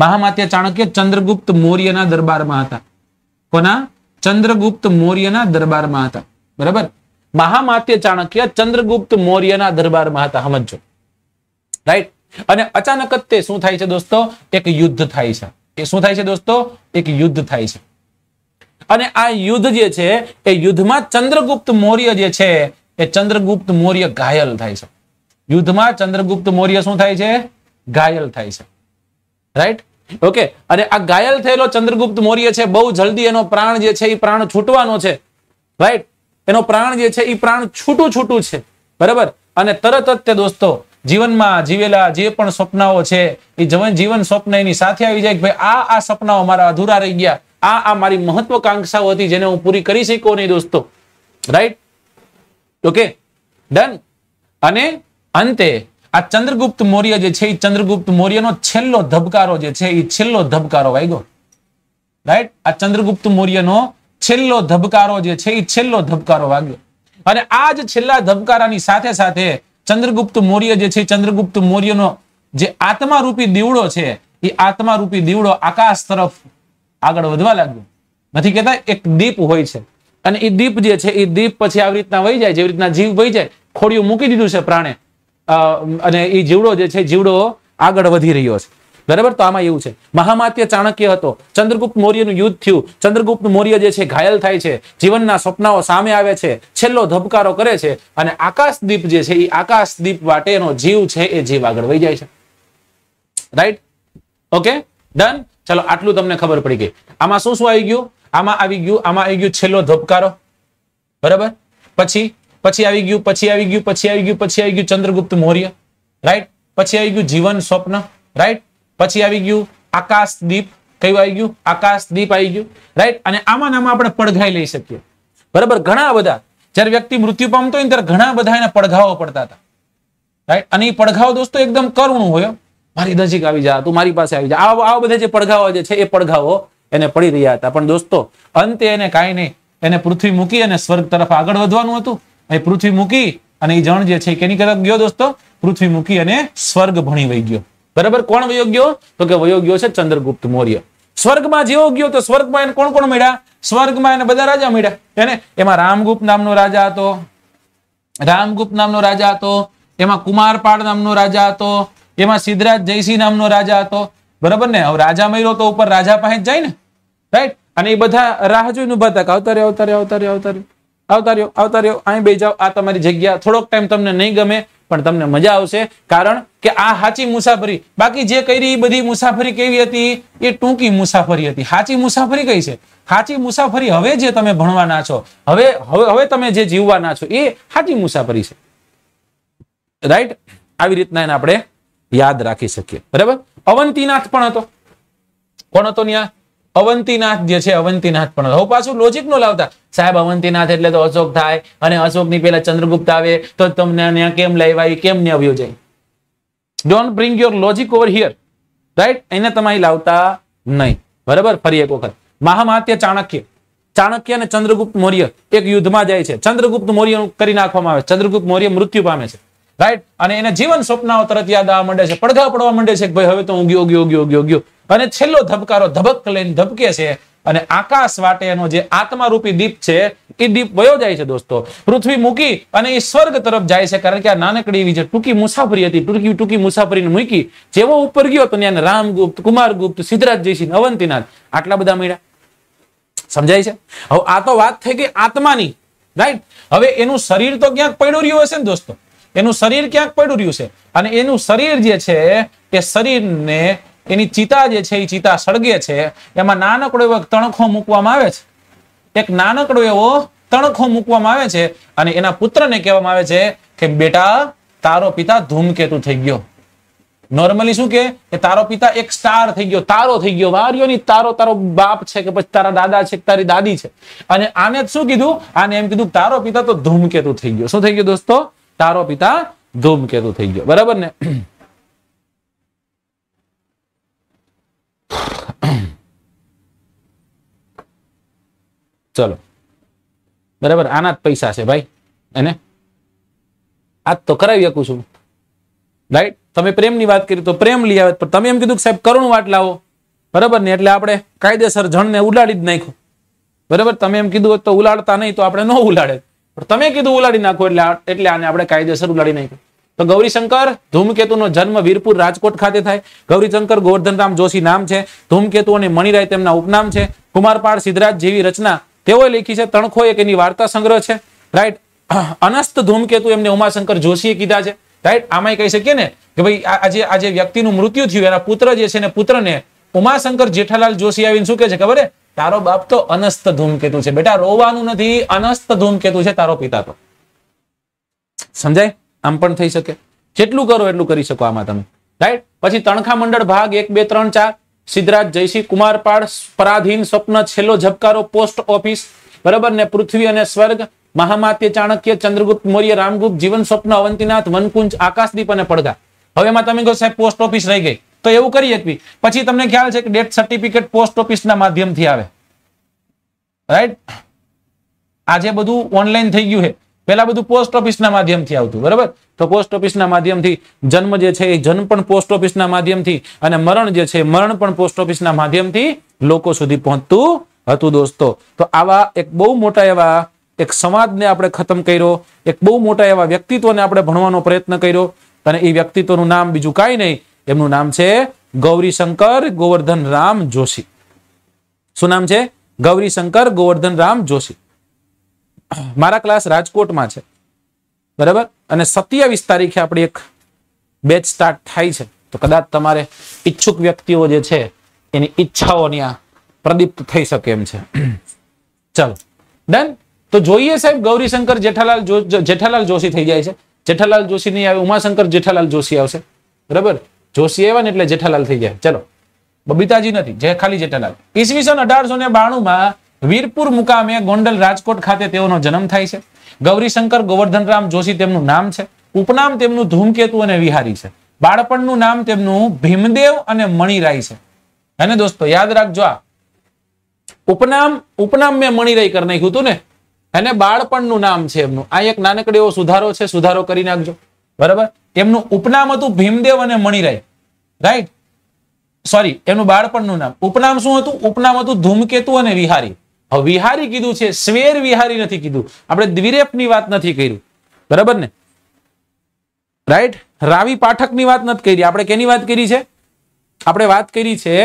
મહામાત્ય ચાણક્ય ચંદ્રગુપ્ત મૌર્યના દરબારમાં હતા કોના ચંદ્રગુપ્ત મૌર્યના દરબારમાં હતા બરાબર મહામાત્ય ચાણક્ય ચંદ્રગુપ્ત મૌર્યના દરબારમાં હતા સમજો રાઈટ અને અચાનક જ તે શું થાય છે દોસ્તો એક યુદ્ધ થાય છે એ શું થાય છે દોસ્તો એક યુદ્ધ થાય છે અને આ યુદ્ધ જે છે એ યુદ્ધમાં ચંદ્રગુપ્ત મૌર્ય જે છે એ ચંદ્રગુપ્ત મૌર્ય ઘાયલ થાય છે યુદ્ધમાં ચંદ્રગુપ્ત મૌર્ય શું થાય છે ઘાયલ થાય છે રાઈટ ઓકે અને આ ઘાયલ થયેલો ચંદ્રગુપ્ત મૌર્ય છે બહુ જલ્દી એનો પ્રાણ જે છે એ પ્રાણ છૂટવાનો છે રાઈટ એનો પ્રાણ જે છે એ પ્રાણ છૂટું છૂટું છે બરાબર અને તરત જ તે દોસ્તો જીવનમાં જીવેલા જે પણ સ્વપ્નાઓ છે એ જીવન સ્વપ્ન એની સાથે આવી જાય કે ભાઈ આ આ સપનાઓ મારા અધૂરા રહી ગયા આ આ મારી મહત્વકાંક્ષાઓ હતી જેને હું પૂરી કરી શકું નહીં દોસ્તો રાઈટ ઓકે ડન અને અંતે આ ચંદ્રગુપ્ત મૌર્ય જે છે એ ચંદ્રગુપ્ત મૌર્યનો છેલ્લો ધબકારો જે છે એ છેલ્લો ધબકારો વાગ્યો રાઈટ આ ચંદ્રગુપ્ત મૌર્યનો છેલ્લો ધબકારો જે છે એ છેલ્લો ધબકારો વાગ્યો અને આ જ છેલ્લા ધબકારાની સાથે સાથે ચંદ્રગુપ્ત મૌર્ય જે છે ચંદ્રગુપ્ત મૌર્યનો જે આત્મારૂપી દીવડો છે એ આત્મારૂપી દીવડો આકાશ તરફ આગળ વધવા લાગ્યો નથી કેતા એક દીપ હોય છે અને એ દીપ જે છે એ દીપ પછી આવી રીતના વહી જાય જેવી રીતના જીવ વહી જાય ખોડિયું મૂકી દીધું છે પ્રાણે અને એ જીવડો જે છે જીવડો આગળ વધી રહ્યો છે બરાબર તો આમાં એવું છે મહામાત્ય ચાણક્ય હતો ચંદ્રગુપ્ત મૌર્યનું યુદ્ધ થયું ચંદ્રગુપ્ત મૌર્ય જે છે ઘાયલ થાય છે જીવનના સ્વપ્નાઓ સામે આવે છે છેલ્લો ધબકારો કરે છે અને આકાશદીપ જે છે એ આકાશદીપ માટેનો જીવ છે એ જીવ આગળ વહી જાય છે રાઈટ ઓકે ડન ચલો આટલું તમને ખબર પડી ગઈ આમાં શું શું આવી ગયું આમાં આવી ગયું આમાં આવી ગયું છેલ્લો ધબકારો બરાબર પછી પછી આવી ગયું પછી આવી ગયું પછી આવી ગયું પછી આવી ગયું ચંદ્રગુપ્ત મૌર્ય રાઈટ પછી આવી ગયું જીવન સ્વપ્ન રાઈટ પછી આવી ગયું આકાશ દીપ કયું આવી ગયું આકાશ દીપ આવી ગયું રાઈટ અને આમાં નામાં આપણે પડઘાઈ લઈ શકીએ બરાબર ઘણા બધા જ્યારે વ્યક્તિ મૃત્યુ પામતો હોય ત્યારે ઘણા બધા એના પડઘાઓ પડતા હતા રાઈટ અને એ પડઘાવો દોસ્તો એકદમ કરુણું હોય મારી નજીક આવી જા તું મારી પાસે આવી જા આવા બધા જે પડઘાઓ જે છે એ પડઘાઓ એને પડી રહ્યા હતા પણ દોસ્તો અંતે એને કાંઈ નહીં એને પૃથ્વી મૂકી અને સ્વર્ગ તરફ આગળ વધવાનું હતું અહીં પૃથ્વી મૂકી અને એ જણ જે છે કેની તરફ ગયો દોસ્તો પૃથ્વી મૂકી અને સ્વર્ગ ભણી વહી ગયો બરાબર કોણ વયો ગયો તો કે વયો ગયો છે ચંદ્રગુપ્ત મૌર્ય સ્વર્ગમાં જેવો ગયો તો સ્વર્ગમાં એને કોણ કોણ મળ્યા સ્વર્ગમાં એને બધા રાજા મળ્યા એને એમાં રામગુપ્ત નામનો રાજા હતો રામગુપ્ત નામનો રાજા હતો એમાં કુમારપાળ નામનો રાજા હતો એમાં સિદ્ધરાજ જયસિંહ નામનો રાજા હતો બરાબર ને હવે રાજા મળ્યો તો ઉપર રાજા પાસે જાય ને રાઈટ અને એ બધા રાહ જોઈને ઉભા હતા કે અવતારે અવતારે અવતારે અવતારે આવતા રહ્યો આવતા રહ્યો અહીં બે જાઓ આ તમારી જગ્યા થોડોક ટાઈમ તમને નહીં ગમે પણ તમને મજા આવશે કારણ કે આ હાચી મુસાફરી બાકી જે કરી બધી મુસાફરી કેવી હતી એ ટૂંકી મુસાફરી હતી સાચી મુસાફરી કઈ છે હાચી મુસાફરી હવે જે તમે ભણવાના છો હવે હવે હવે તમે જે જીવવાના છો એ હાચી મુસાફરી છે રાઈટ આવી રીતના એને આપણે યાદ રાખી શકીએ બરાબર અવંતીનાથ પણ હતો કોણ હતો ત્યાં અવંતીનાથ જે છે અવંતીનાથ પણ હવે પાછું લોજિક નો લાવતા સાહેબ અવંતીનાથ એટલે તો અશોક થાય અને અશોક ની પેલા ચંદ્રગુપ્ત આવે તો તમને કેમ લાવ્યા કેમ ને આવ્યો જાય don't bring your logic over here right એને તમારી લાવતા નહીં બરાબર ફરી એક વખત મહામાત્ય ચાણક્ય ચાણક્ય અને ચંદ્રગુપ્ત મૌર્ય એક યુદ્ધમાં જાય છે ચંદ્રગુપ્ત મૌર્ય કરી નાખવામાં આવે ચંદ્રગુપ્ત મૌર્ય મૃત્યુ પામે છે રાઈટ અને એને જીવન સ્વપ્નાઓ તરત યાદ આવવા માંડે છે પડઘા પડવા માંડે છે કે ભાઈ હવે તો ઊંઘ્યો ગયો ગયો ગયો ગયો અને છેલ્લો ધબકારો ધબક લઈને ધબકે છે અને આકાશ વાટેનો જે આત્મારૂપી દીપ છે એ દીપ વયો જાય છે દોસ્તો પૃથ્વી મૂકી અને એ સ્વર્ગ તરફ જાય છે કારણ કે આ નાનકડી એવી જે ટૂંકી મુસાફરી હતી ટૂંકી ટૂંકી મુસાફરીને મૂકી જેવો ઉપર ગયો તો ત્યાં રામગુપ્ત કુમારગુપ્ત સિદ્ધરાજ જયસિંહ અવંતીનાથ આટલા બધા મળ્યા સમજાય છે હવે આ તો વાત થઈ ગઈ આત્માની રાઈટ હવે એનું શરીર તો ક્યાંક પડ્યું રહ્યું હશે ને દોસ્તો એનું શરીર ક્યાંક પડ્યું રહ્યું છે અને એનું શરીર જે છે એ શરીરને એની ચિતા જે છે એ ચિતા સળગે છે એમાં નાનકડો એવો તણખો મૂકવામાં આવે છે એક નાનકડો એવો તણખો મૂકવામાં આવે છે અને એના પુત્રને કહેવામાં આવે છે કે બેટા તારો પિતા ધૂમકેતુ થઈ ગયો નોર્મલી શું કે તારો પિતા એક સ્ટાર થઈ ગયો તારો થઈ ગયો વાર્યો ની તારો તારો બાપ છે કે પછી તારા દાદા છે તારી દાદી છે અને આને શું કીધું આને એમ કીધું તારો પિતા તો ધૂમકેતુ થઈ ગયો શું થઈ ગયો દોસ્તો તારો પિતા ધૂમકેતુ થઈ ગયો બરાબર ને ચલો બરાબર આના જ પૈસા છે ભાઈ એને આ તો કરાવી શકું છું રાઈટ તમે પ્રેમની વાત કરી તો પ્રેમ લઈ આવે પણ તમે એમ કીધું કે સાહેબ કરુણ વાટ લાવો બરાબર ને એટલે આપણે કાયદેસર જણને ઉડાડી જ નાખ્યું બરાબર તમે એમ કીધું હોત તો ઉલાડતા નહીં તો આપણે ન ઉલાડે પણ તમે કીધું ઉલાડી નાખો એટલે એટલે આને આપણે કાયદેસર ઉલાડી નાખ્યું તો ગૌરીશંકર ધૂમકેતુનો જન્મ વીરપુર રાજકોટ ખાતે થાય ગૌરીશંકર ગોવર્ધનરામ જોશી નામ છે ધૂમકેતુ અને મણિરાય તેમના ઉપનામ છે કુમારપાળ સિદ્ધરાજ જેવી રચના તેઓએ લખી છે તણખો એક એની વાર્તા સંગ્રહ છે રાઈટ અનસ્ત ધૂમકેતુ એમને ઉમાશંકર જોશીએ કીધા છે રાઈટ આમાં કહી શકીએ ને કે ભાઈ આજે આજે વ્યક્તિનું મૃત્યુ થયું એના પુત્ર જે છે ને પુત્રને ઉમાશંકર જેઠાલાલ જોશી આવીને શું કે છે ખબર તારો બાપ તો અનસ્ત ધૂમકેતુ છે બેટા રોવાનું નથી અનસ્ત ધૂમકેતુ છે તારો પિતા તો સમજાય આમ પણ થઈ શકે જેટલું કરો એટલું કરી શકો આમાં તમે રાઈટ પછી તણખા મંડળ ભાગ એક બે ત્રણ ચાર સિદ્ધરાજ જયસિંહ કુમારપાળ પરાધીન સ્વપ્ન છેલ્લો ઝબકારો પોસ્ટ ઓફિસ બરાબર ને પૃથ્વી અને સ્વર્ગ મહામાત્ય ચાણક્ય ચંદ્રગુપ્ત મૌર્ય રામગુપ્ત જીવન સ્વપ્ન અવંતીનાથ વનકુંજ આકાશદીપ અને પડઘા હવે માં તમે કહો સાહેબ પોસ્ટ ઓફિસ રહી ગઈ તો એવું કરી શકવી પછી તમને ખ્યાલ છે કે ડેથ સર્ટિફિકેટ પોસ્ટ ઓફિસના માધ્યમથી આવે રાઈટ આજે બધું ઓનલાઈન થઈ ગયું છે પેલા બધું પોસ્ટ ઓફિસના માધ્યમથી આવતું બરાબર તો પોસ્ટ ઓફિસના માધ્યમથી જન્મ જે છે એ જન્મ પણ પોસ્ટ ઓફિસના માધ્યમથી અને મરણ જે છે મરણ પણ પોસ્ટ ઓફિસના માધ્યમથી લોકો સુધી પહોંચતું હતું દોસ્તો તો આવા એક બહુ મોટા એવા એક સમાજને આપણે ખતમ કર્યો એક બહુ મોટા એવા વ્યક્તિત્વને આપણે ભણવાનો પ્રયત્ન કર્યો અને એ વ્યક્તિત્વનું નામ બીજું કાંઈ નહીં એમનું નામ છે ગૌરીશંકર ગોવર્ધન રામ જોશી શું નામ છે ગૌરીશંકર ગોવર્ધન રામ જોશી મારા ક્લાસ રાજકોટમાં છે બરાબર અને સત્યાવીસ તારીખે આપણી એક બેચ સ્ટાર્ટ થાય છે તો કદાચ તમારે ઈચ્છુક વ્યક્તિઓ જે છે એની ઈચ્છાઓની આ પ્રદીપ્ત થઈ શકે એમ છે [CLEARS THROAT] ચાલો ડન તો જોઈએ સાહેબ ગૌરીશંકર જેઠાલાલ જેઠાલાલ જોશી થઈ જાય છે જેઠાલાલ જોશી નહીં આવે ઉમાશંકર જેઠાલાલ જોશી આવશે બરાબર જોશી આવ્યા ને એટલે જેઠાલાલ થઈ જાય ચલો બબીતાજી નથી જે ખાલી જેઠાલાલ ઈસવીસન અઢારસો ને બાણું માં વીરપુર મુકામે ગોંડલ રાજકોટ ખાતે તેઓનો જન્મ થાય છે ગૌરીશંકર ગોવર્ધન રામ જોશી તેમનું નામ છે ઉપનામ તેમનું ધૂમકેતુ અને વિહારી છે બાળપણનું નામ તેમનું ભીમદેવ અને મણિરાય છે અને દોસ્તો યાદ રાખજો આ ઉપનામ ઉપનામ મેં મણિરાય કરી નાખ્યું હતું ને અને બાળપણનું નામ છે એમનું આ એક નાનકડો એવો સુધારો છે સુધારો કરી નાખજો બરાબર એમનું ઉપનામ હતું ભીમદેવ અને મણિરાય રાઈટ સોરી એમનું બાળપણનું નામ ઉપનામ શું હતું ઉપનામ હતું ધૂમકેતુ અને વિહારી વિહારી કીધું છે સ્વેર વિહારી નથી કીધું આપણે દ્વિરેપની વાત નથી કરી બરાબર ને રાઈટ રાવી પાઠકની વાત નથી કરી આપણે કેની વાત કરી છે આપણે વાત કરી છે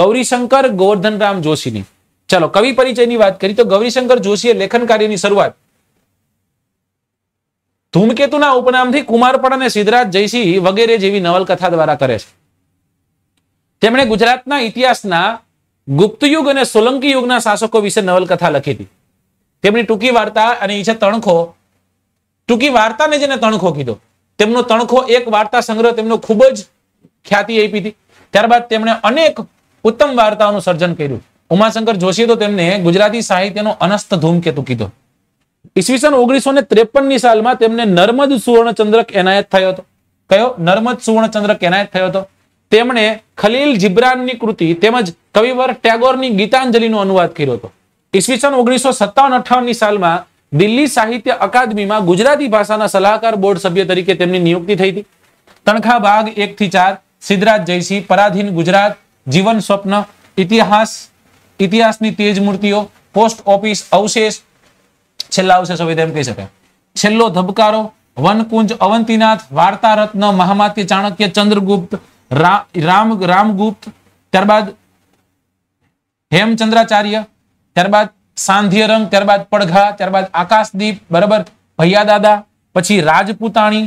ગૌરીશંકર ગોવર્ધનરામ જોશીની ચાલો કવિ પરિચયની વાત કરી તો ગૌરીશંકર જોશીએ લેખન કાર્યની શરૂઆત ધૂમકેતુના ઉપનામથી કુમારપણ અને સિદ્ધરાજ જયસિંહ વગેરે જેવી નવલકથા દ્વારા કરે છે તેમણે ગુજરાતના ઇતિહાસના ગુપ્તયુગ અને સોલંકી યુગના શાસકો વિશે નવલકથા લખી હતી તેમની ટૂંકી વાર્તા અને એ છે તણખો ટૂંકી વાર્તાને જેને તણખો કીધો તેમનો તણખો એક વાર્તા સંગ્રહ તેમનો ખૂબ જ ખ્યાતિ આપી હતી ત્યારબાદ તેમણે અનેક ઉત્તમ વાર્તાઓનું સર્જન કર્યું ઉમાશંકર જોશી તો તેમને ગુજરાતી સાહિત્યનો અનસ્ત ધૂમકેતુ કીધો ઈસવીસન ઓગણીસો ને ત્રેપન ની સાલમાં તેમને નર્મદ સુવર્ણચંદ્રક એનાયત થયો હતો કયો નર્મદ સુવર્ણચંદ્રક એનાયત થયો હતો તેમણે ખલીલ જિબ્રાનની કૃતિ તેમજ કવિવર ટેગોરની ગીતાંજલિનો અનુવાદ કર્યો હતો ઈસવીસન ઓગણીસો સત્તાવન અઠાવનની સાલમાં દિલ્હી સાહિત્ય અકાદમીમાં ગુજરાતી ભાષાના સલાહકાર બોર્ડ સભ્ય તરીકે તેમની નિયુક્તિ થઈ હતી તણખા ભાગ એક થી ચાર સિદ્ધરાજ જયસિંહ પરાધીન ગુજરાત જીવન સ્વપ્ન ઇતિહાસ ઇતિહાસની તેજ મૂર્તિઓ પોસ્ટ ઓફિસ અવશેષ છેલ્લા અવશેષ હવે તેમ કહી શકાય છેલ્લો ધબકારો વનકુંજ અવંતીનાથ વાર્તા રત્ન મહામાત્ય ચાણક્ય ચંદ્રગુપ્ત રામ રામગુપ્ત ત્યારબાદ હેમચંદ્રાચાર્ય ત્યારબાદ સાંધ્યરંગ ત્યારબાદ પડઘા ત્યારબાદ આકાશદીપ બરાબર ભૈયા દાદા પછી રાજપૂતાણી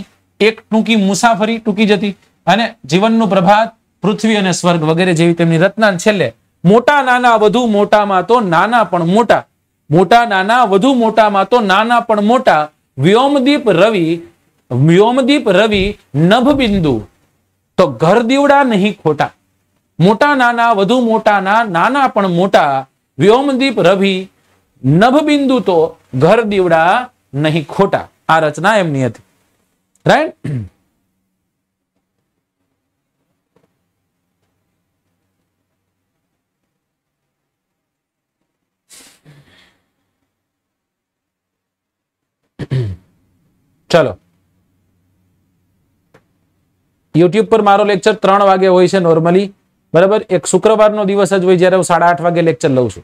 એક ટૂંકી મુસાફરી ટૂંકી જતી અને જીવનનું પ્રભાત પૃથ્વી અને સ્વર્ગ વગેરે જેવી તેમની રચના છેલ્લે મોટા નાના વધુ મોટામાં તો નાના પણ મોટા મોટા નાના વધુ મોટામાં તો નાના પણ મોટા વ્યોમદીપ રવિ વ્યોમદીપ રવિ નભબિંદુ તો ઘર દીવડા નહીં ખોટા મોટા નાના વધુ મોટાના નાના પણ મોટા વ્યોમદીપ રવિ નભબિંદુ તો ઘર દીવડા નહીં ખોટા આ રચના એમની હતી રાઈટ ચલો યુટ્યુબ પર મારો લેક્ચર ત્રણ વાગે હોય છે નોર્મલી બરાબર એક શુક્રવારનો દિવસ જ હોય જ્યારે હું સાડા આઠ વાગે લેક્ચર લઉં છું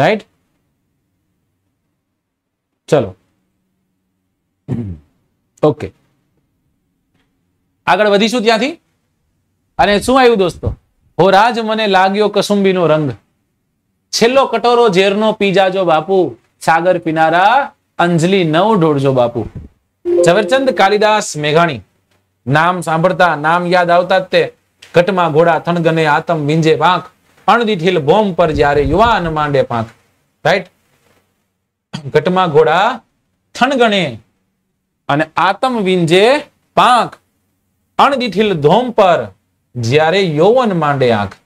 રાઈટ ચલો ઓકે આગળ વધીશું ત્યાંથી અને શું આવ્યું દોસ્તો હો રાજ મને લાગ્યો કસુંબીનો રંગ છેલ્લો કટોરો ઝેરનો પીજાજો બાપુ સાગર પીનારા અંજલી નવ ઢોળજો બાપુ ઝવેરચંદ કાલિદાસ મેઘાણી નામ સાંભળતા નામ યાદ આવતા તે ઘટમાં ઘોડા થણગને આતમ વિંજે પાંખ અણદીઠીલ બોમ પર જ્યારે યુવાન માંડે પાંખ રાઈટ ઘટમાં ઘોડા થણગણે અને આતમ વિંજે પાંખ અણદીઠીલ ધોમ પર જ્યારે યૌવન માંડે આંખ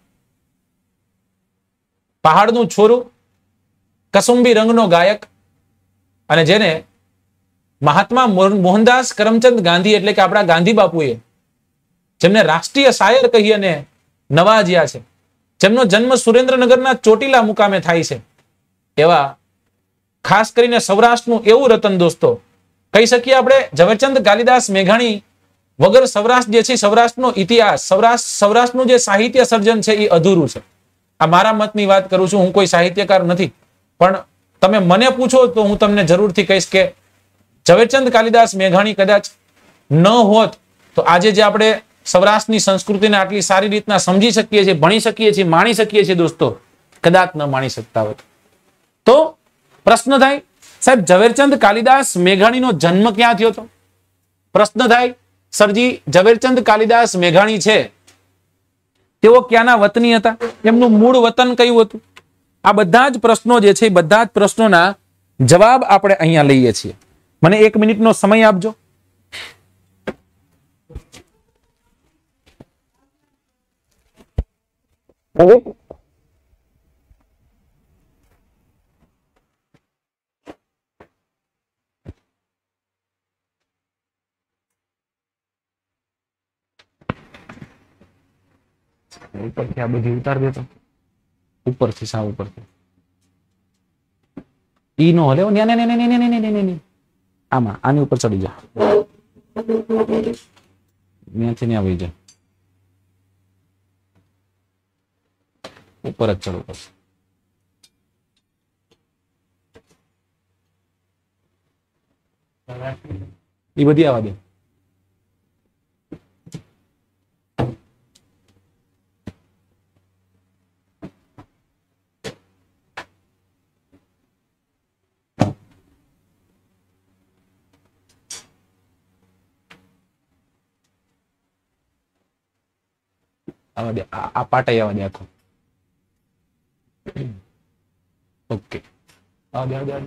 પહાડનું છોરું કસુંબી રંગનો ગાયક અને જેને મહાત્મા મોહનદાસ કરમચંદ ગાંધી એટલે કે આપણા ગાંધી બાપુએ જેમને રાષ્ટ્રીય શાયર કહી અને નવાજ્યા છે જેમનો જન્મ સુરેન્દ્રનગરના ચોટીલા મુકામે થાય છે એવા ખાસ કરીને સૌરાષ્ટ્રનું એવું રતન દોસ્તો કહી શકીએ આપણે ઝવેરચંદ કાલિદાસ મેઘાણી વગર સૌરાષ્ટ્ર જે છે સૌરાષ્ટ્રનો ઇતિહાસ સૌરાષ્ટ્ર સૌરાષ્ટ્રનું જે સાહિત્ય સર્જન છે એ અધૂરું છે આ મારા મતની વાત કરું છું હું કોઈ સાહિત્યકાર નથી પણ તમે મને પૂછો તો હું તમને જરૂરથી કહીશ કે ઝવેરચંદ કાલિદાસ મેઘાણી કદાચ ન હોત તો આજે જે આપણે સૌરાષ્ટ્રની સંસ્કૃતિને આટલી સારી રીતના સમજી શકીએ છીએ ભણી શકીએ છીએ માણી શકીએ છીએ દોસ્તો કદાચ ન માણી શકતા હોત તો પ્રશ્ન થાય સાહેબ ઝવેરચંદ કાલિદાસ મેઘાણીનો જન્મ ક્યાં થયો હતો પ્રશ્ન થાય સરજી ઝવેરચંદ કાલિદાસ મેઘાણી છે તેઓ ક્યાંના વતની હતા એમનું મૂળ વતન કયું હતું આ બધા જ પ્રશ્નો જે છે બધા જ પ્રશ્નોના જવાબ આપણે અહીંયા લઈએ છીએ મને એક મિનિટનો સમય આપજો ઉપરથી આ બધી ઉતાર દેતો ઉપરથી સા ઉપરથી ઈ નો હલે ને ને ને ને ને ને ને ને ને આમાં આની ઉપર ચડી જા ત્યાંથી ત્યાં આવી જા ઉપર જ ચડવું પડશે એ બધી આવા દે આવવા દે આ પાટાઈ આવવા દે આખો ઓકે આવવા દે આવવા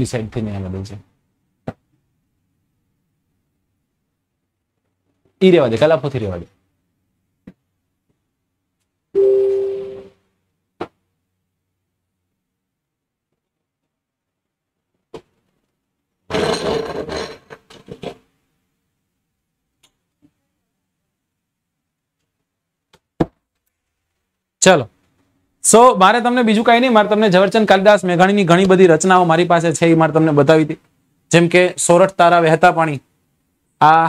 દે સાઈડ થઈને આ બદલ છે ઈ રેવા દે કલાપોથી રેવા દે ચલો સો મારે તમને બીજું કાંઈ નહીં મારે તમને ઝવેરચંદ કાલિદાસ મેઘાણીની ઘણી બધી રચનાઓ મારી પાસે છે એ મારે તમને બતાવી હતી જેમ કે સોરઠ તારા વહેતા પાણી આ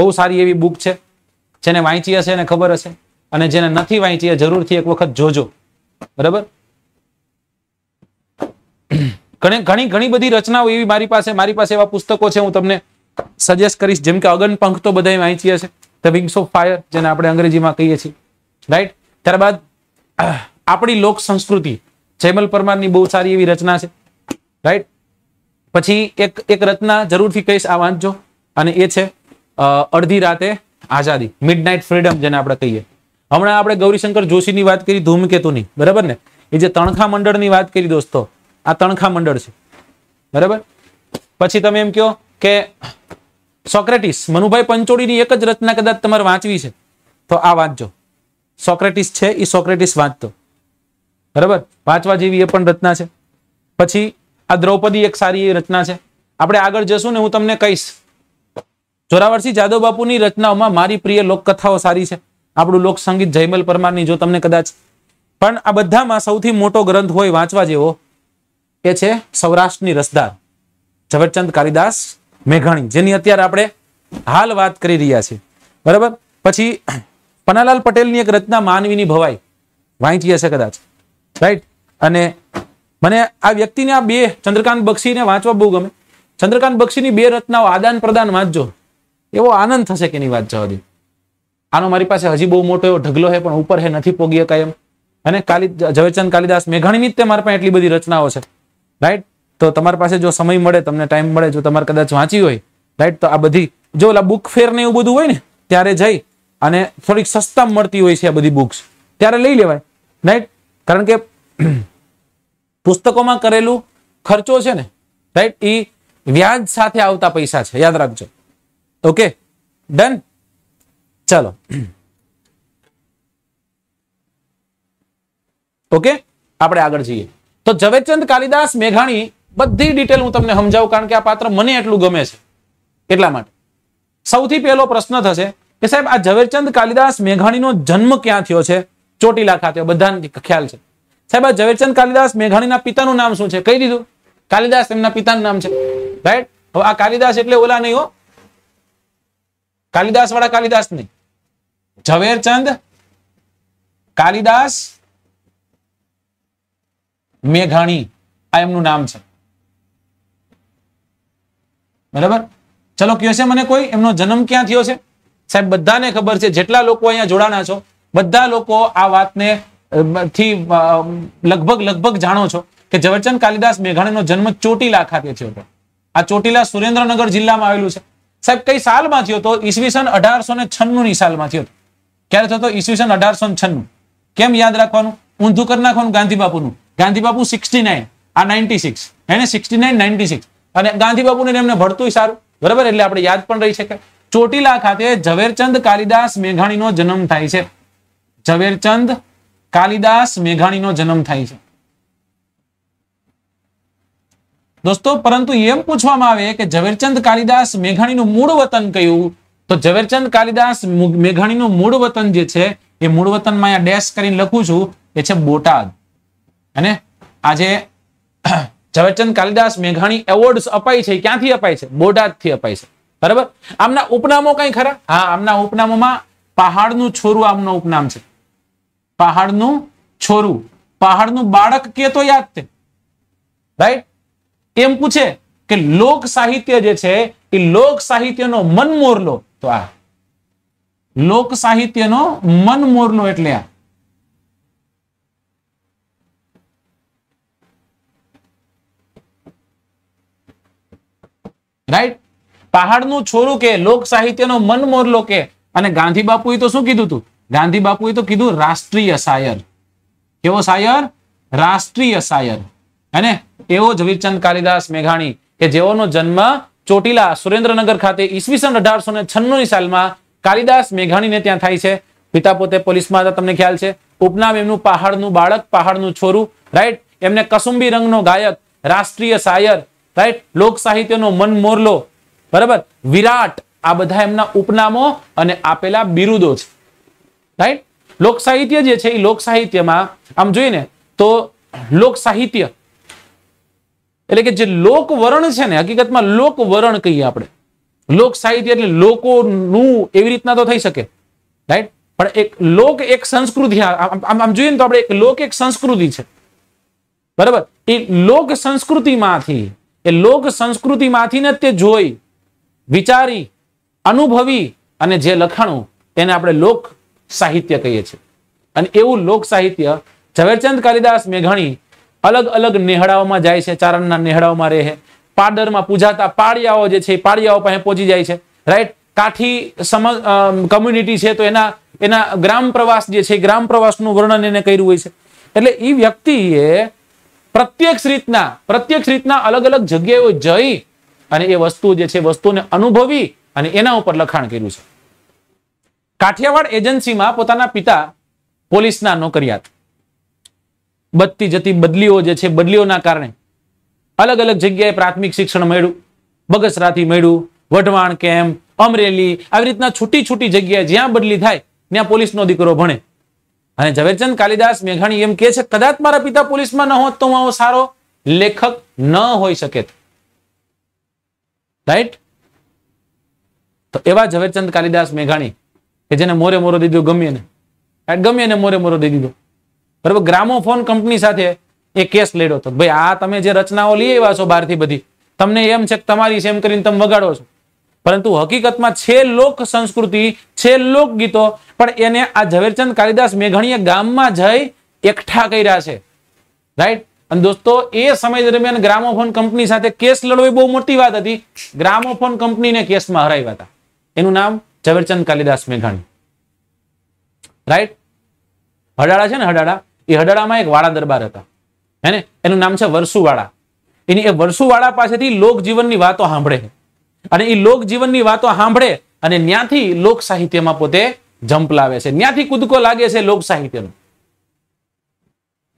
બહુ સારી એવી બુક છે જેને વાંચી હશે એને ખબર હશે અને જેને નથી વાંચી એ જરૂરથી એક વખત જોજો બરાબર ઘણી ઘણી ઘણી બધી રચનાઓ એવી મારી પાસે મારી પાસે એવા પુસ્તકો છે હું તમને સજેસ્ટ કરીશ જેમ કે અગનપંખ તો બધાએ વાંચી હશે ધ વિંગ્સ ઓફ ફાયર જેને આપણે અંગ્રેજીમાં કહીએ છીએ રાઈટ ત્યારબાદ આપણી લોક સંસ્કૃતિ જૈમલ પરમારની બહુ સારી એવી રચના છે રાઈટ પછી એક એક રચના જરૂરથી કહીશ આ વાંચજો અને એ છે અડધી રાતે આઝાદી મિડ નાઇટ ફ્રીડમ જેને આપણે કહીએ હમણાં આપણે ગૌરીશંકર જોશીની વાત કરી ધૂમકેતુની બરાબર ને એ જે તણખા મંડળની વાત કરી દોસ્તો આ તણખા મંડળ છે બરાબર પછી તમે એમ કહો કે સોક્રેટિસ મનુભાઈ પંચોળીની એક જ રચના કદાચ તમારે વાંચવી છે તો આ વાંચજો સોક્રેટિસ છે એ સોક્રેટિસ વાંચતો બરાબર વાંચવા જેવી એ પણ રચના છે પછી આ દ્રૌપદી એક સારી એવી રચના છે આપણે આગળ જશું ને હું તમને કહીશ જોરાવરસિંહ જાદવ બાપુની રચનાઓમાં મારી પ્રિય લોકકથાઓ સારી છે આપણું લોકસંગીત સંગીત જયમલ પરમારની જો તમને કદાચ પણ આ બધામાં સૌથી મોટો ગ્રંથ હોય વાંચવા જેવો એ છે સૌરાષ્ટ્રની રસદાર ઝવેરચંદ કાલિદાસ મેઘાણી જેની અત્યારે આપણે હાલ વાત કરી રહ્યા છીએ બરાબર પછી પન્નાલાલ પટેલની એક રચના માનવીની ભવાઈ વાંચી હશે કદાચ રાઈટ અને મને આ વ્યક્તિને આ બે ચંદ્રકાંત બક્ષીને વાંચવા બહુ ગમે ચંદ્રકાંત બક્ષીની બે રચનાઓ આદાન પ્રદાન વાંચજો એવો આનંદ થશે કે વાત વાંચવા આનો મારી પાસે હજી બહુ મોટો એવો ઢગલો છે પણ ઉપર હે નથી પોગીએ કાયમ અને કાલી ઝવેરચંદ કાલિદાસ મેઘાણીની જ મારા પાસે એટલી બધી રચનાઓ છે રાઈટ તો તમારી પાસે જો સમય મળે તમને ટાઈમ મળે જો તમારે કદાચ વાંચી હોય રાઈટ તો આ બધી જો ઓલા બુક ફેર ને એવું બધું હોય ને ત્યારે જઈ અને થોડીક સસ્તા મળતી હોય છે આ બધી બુક્સ ત્યારે લઈ લેવાય રાઈટ કારણ કે [CLEARS THROAT] પુસ્તકોમાં કરેલું ખર્ચો છે ને રાઈટ એ વ્યાજ સાથે આવતા પૈસા છે યાદ રાખજો ઓકે ડન ચાલો ઓકે [CLEARS THROAT] આપણે આગળ જઈએ તો ઝવેરચંદ કાલિદાસ મેઘાણી બધી ડિટેલ હું તમને સમજાવું કારણ કે આ પાત્ર મને એટલું ગમે છે એટલા માટે સૌથી પહેલો પ્રશ્ન થશે કે સાહેબ આ ઝવેરચંદ કાલિદાસ મેઘાણીનો જન્મ ક્યાં થયો છે ચોટીલા ખાતે બધાને ખ્યાલ છે સાહેબ આ ઝવેરચંદ કાલિદાસ મેઘાણીના પિતાનું નામ શું છે કહી દીધું કાલિદાસ એમના પિતાનું નામ છે રાઈટ હવે આ કાલિદાસ એટલે ઓલા નહીં હો કાલિદાસ વાળા કાલિદાસ નહીં ઝવેરચંદ કાલિદાસ મેઘાણી આ એમનું નામ છે બરાબર ચલો કયો છે મને કોઈ એમનો જન્મ ક્યાં થયો છે સાહેબ બધાને ખબર છે જેટલા લોકો અહીંયા જોડાણા છો બધા લોકો આ વાતને થી લગભગ લગભગ જાણો છો કે ઝવેરચંદ કાલિદાસ મેઘાણીનો જન્મ ચોટીલા ખાતે થયો હતો આ ચોટીલા સુરેન્દ્રનગર જિલ્લામાં આવેલું છે સાહેબ કઈ સાલમાં થયો હતો ઈસવીસન અઢારસો ને છન્નુંની ની સાલમાં થયો હતો ક્યારે થતો ઈસવીસન અઢારસો ને છન્નું કેમ યાદ રાખવાનું ઊંધું કરી નાખવાનું ગાંધી બાપુનું ગાંધી બાપુ સિક્સટી નાઇન આ નાઇન્ટી સિક્સ એને સિક્સટી નાઇન નાઇન્ટી સિક્સ અને ગાંધી બાપુને એમને ભળતું સારું બરાબર એટલે આપણે યાદ પણ રહી શકે ચોટીલા ખાતે ઝવેરચંદ કાલિદાસ મેઘાણીનો જન્મ થાય છે ઝવેરચંદ કાલિદાસ મેઘાણીનો જન્મ થાય છે દોસ્તો પરંતુ એમ પૂછવામાં આવે કે ઝવેરચંદ કાલિદાસ મેઘાણીનું મૂળ વતન કયું તો ઝવેરચંદ કાલિદાસ મેઘાણીનું મૂળ વતન જે છે એ મૂળ વતનમાં અહીંયા ડેશ કરીને લખું છું એ છે બોટાદ અને આજે ઝવેરચંદ કાલિદાસ મેઘાણી એવોર્ડ અપાય છે ક્યાંથી અપાય છે બોટાદ થી અપાય છે બરાબર આમના ઉપનામો કઈ ખરા હા આમના ઉપનામોમાં પહાડનું છોરું આમનો ઉપનામ છે પહાડનું છોરું પહાડનું બાળક કે તો યાદ છે રાઈટ એમ પૂછે કે લોક સાહિત્ય જે છે એ લોક સાહિત્યનો મનમોરલો તો આ લોક સાહિત્યનો મનમોરલો એટલે આ રાઈટ પહાડનું છોરું કે લોક સાહિત્યનો મોરલો કે અને ગાંધી બાપુએ તો શું કીધું હતું ગાંધી બાપુએ તો કીધું રાષ્ટ્રીય શાયર કેવો સાયર રાષ્ટ્રીય શાયર અને એવો જ વીરચંદ કાલિદાસ મેઘાણી કે જેઓનો જન્મ ચોટીલા સુરેન્દ્રનગર ખાતે ઈસવીસન અઢારસો ને છન્નુની સાલમાં કાલિદાસ મેઘાણીને ત્યાં થાય છે પિતા પોતે પોલીસમાં હતા તમને ખ્યાલ છે ઉપનામ એમનું પહાડનું બાળક પહાડનું છોરું રાઈટ એમને કસુંબી રંગનો ગાયક રાષ્ટ્રીય શાયર રાઈટ લોક સાહિત્યનો મન મોરલો બરાબર વિરાટ આ બધા એમના ઉપનામો અને આપેલા બિરુદો છે રાઈટ લોક સાહિત્ય જે છે એ લોક સાહિત્યમાં આમ જોઈએ ને તો લોક સાહિત્ય એટલે કે જે લોકવરણ છે ને હકીકતમાં લોકવરણ કહીએ આપણે લોક સાહિત્ય એટલે લોકોનું એવી રીતના તો થઈ શકે રાઈટ પણ એક લોક એક સંસ્કૃતિ આમ જોઈએ ને તો આપણે એક લોક એક સંસ્કૃતિ છે બરાબર એ લોક સંસ્કૃતિમાંથી એ લોક સંસ્કૃતિમાંથી ને તે જોઈ વિચારી અનુભવી અને જે લખાણું એને આપણે લોક સાહિત્ય કહીએ છીએ અને એવું લોક સાહિત્ય ઝવેરચંદ કાલિદાસ મેઘાણી અલગ અલગ નેહડાઓમાં જાય છે ચારણના નેહડાઓમાં રહે પાડરમાં પૂજાતા પાળિયાઓ જે છે પાળિયાઓ પાસે પહોંચી જાય છે રાઈટ કાઠી સમ કમ્યુનિટી છે તો એના એના ગ્રામ પ્રવાસ જે છે ગ્રામ પ્રવાસનું વર્ણન એને કર્યું હોય છે એટલે એ વ્યક્તિએ પ્રત્યેક રીતના પ્રત્યક્ષ રીતના અલગ અલગ જગ્યાએ જઈ અને એ વસ્તુ જે છે વસ્તુને અનુભવી અને એના ઉપર લખાણ કર્યું છે કાઠિયાવાડ એજન્સીમાં પોતાના પિતા પોલીસના નોકરિયાત બદતી જતી બદલીઓ જે છે બદલીઓના કારણે અલગ અલગ જગ્યાએ પ્રાથમિક શિક્ષણ મળ્યું બગસરાથી મળ્યું વઢવાણ કેમ્પ અમરેલી આવી રીતના છૂટી છૂટી જગ્યાએ જ્યાં બદલી થાય ત્યાં પોલીસનો દીકરો ભણે અને ઝવેરચંદ કાલિદાસ મેઘાણી એમ કે છે કદાચ મારા પિતા પોલીસમાં ન હોત તો હું આવો સારો લેખક ન હોઈ શકે રાઈટ તો એવા ઝવેરચંદ કાલિદાસ મેઘાણી કે જેને મોરે મોરો દીધું ગમે ને ગમે એને મોરે મોરો દઈ દીધો બરાબર ગ્રામોફોન કંપની સાથે એ કેસ લડ્યો હતો ભાઈ આ તમે જે રચનાઓ લઈ આવ્યા છો બહારથી બધી તમને એમ છે કે તમારી સેમ કરીને તમે વગાડો છો પરંતુ હકીકતમાં છે લોક સંસ્કૃતિ છે લોકગીતો પણ એને આ ઝવેરચંદ કાલિદાસ મેઘાણીએ ગામમાં જઈ એકઠા કર્યા છે રાઈટ અને દોસ્તો એ સમય દરમિયાન ગ્રામોફોન કંપની સાથે કેસ લડવો બહુ મોટી વાત હતી ગ્રામોફોન કંપનીને કેસમાં હરાવ્યા હતા એનું નામ ઝવેરચંદ કાલિદાસ મેઘાણી રાઈટ હડાળા છે ને હડાળા એ હડાળામાં એક વાળા દરબાર હતા હેને એનું નામ છે વર્ષુવાળા એની એ વર્ષુવાળા પાસેથી લોકજીવનની વાતો સાંભળે અને એ લોકજીવનની વાતો સાંભળે અને ત્યાંથી લોક સાહિત્યમાં પોતે જંપ લાવે છે ત્યાંથી કૂદકો લાગે છે લોક સાહિત્યનું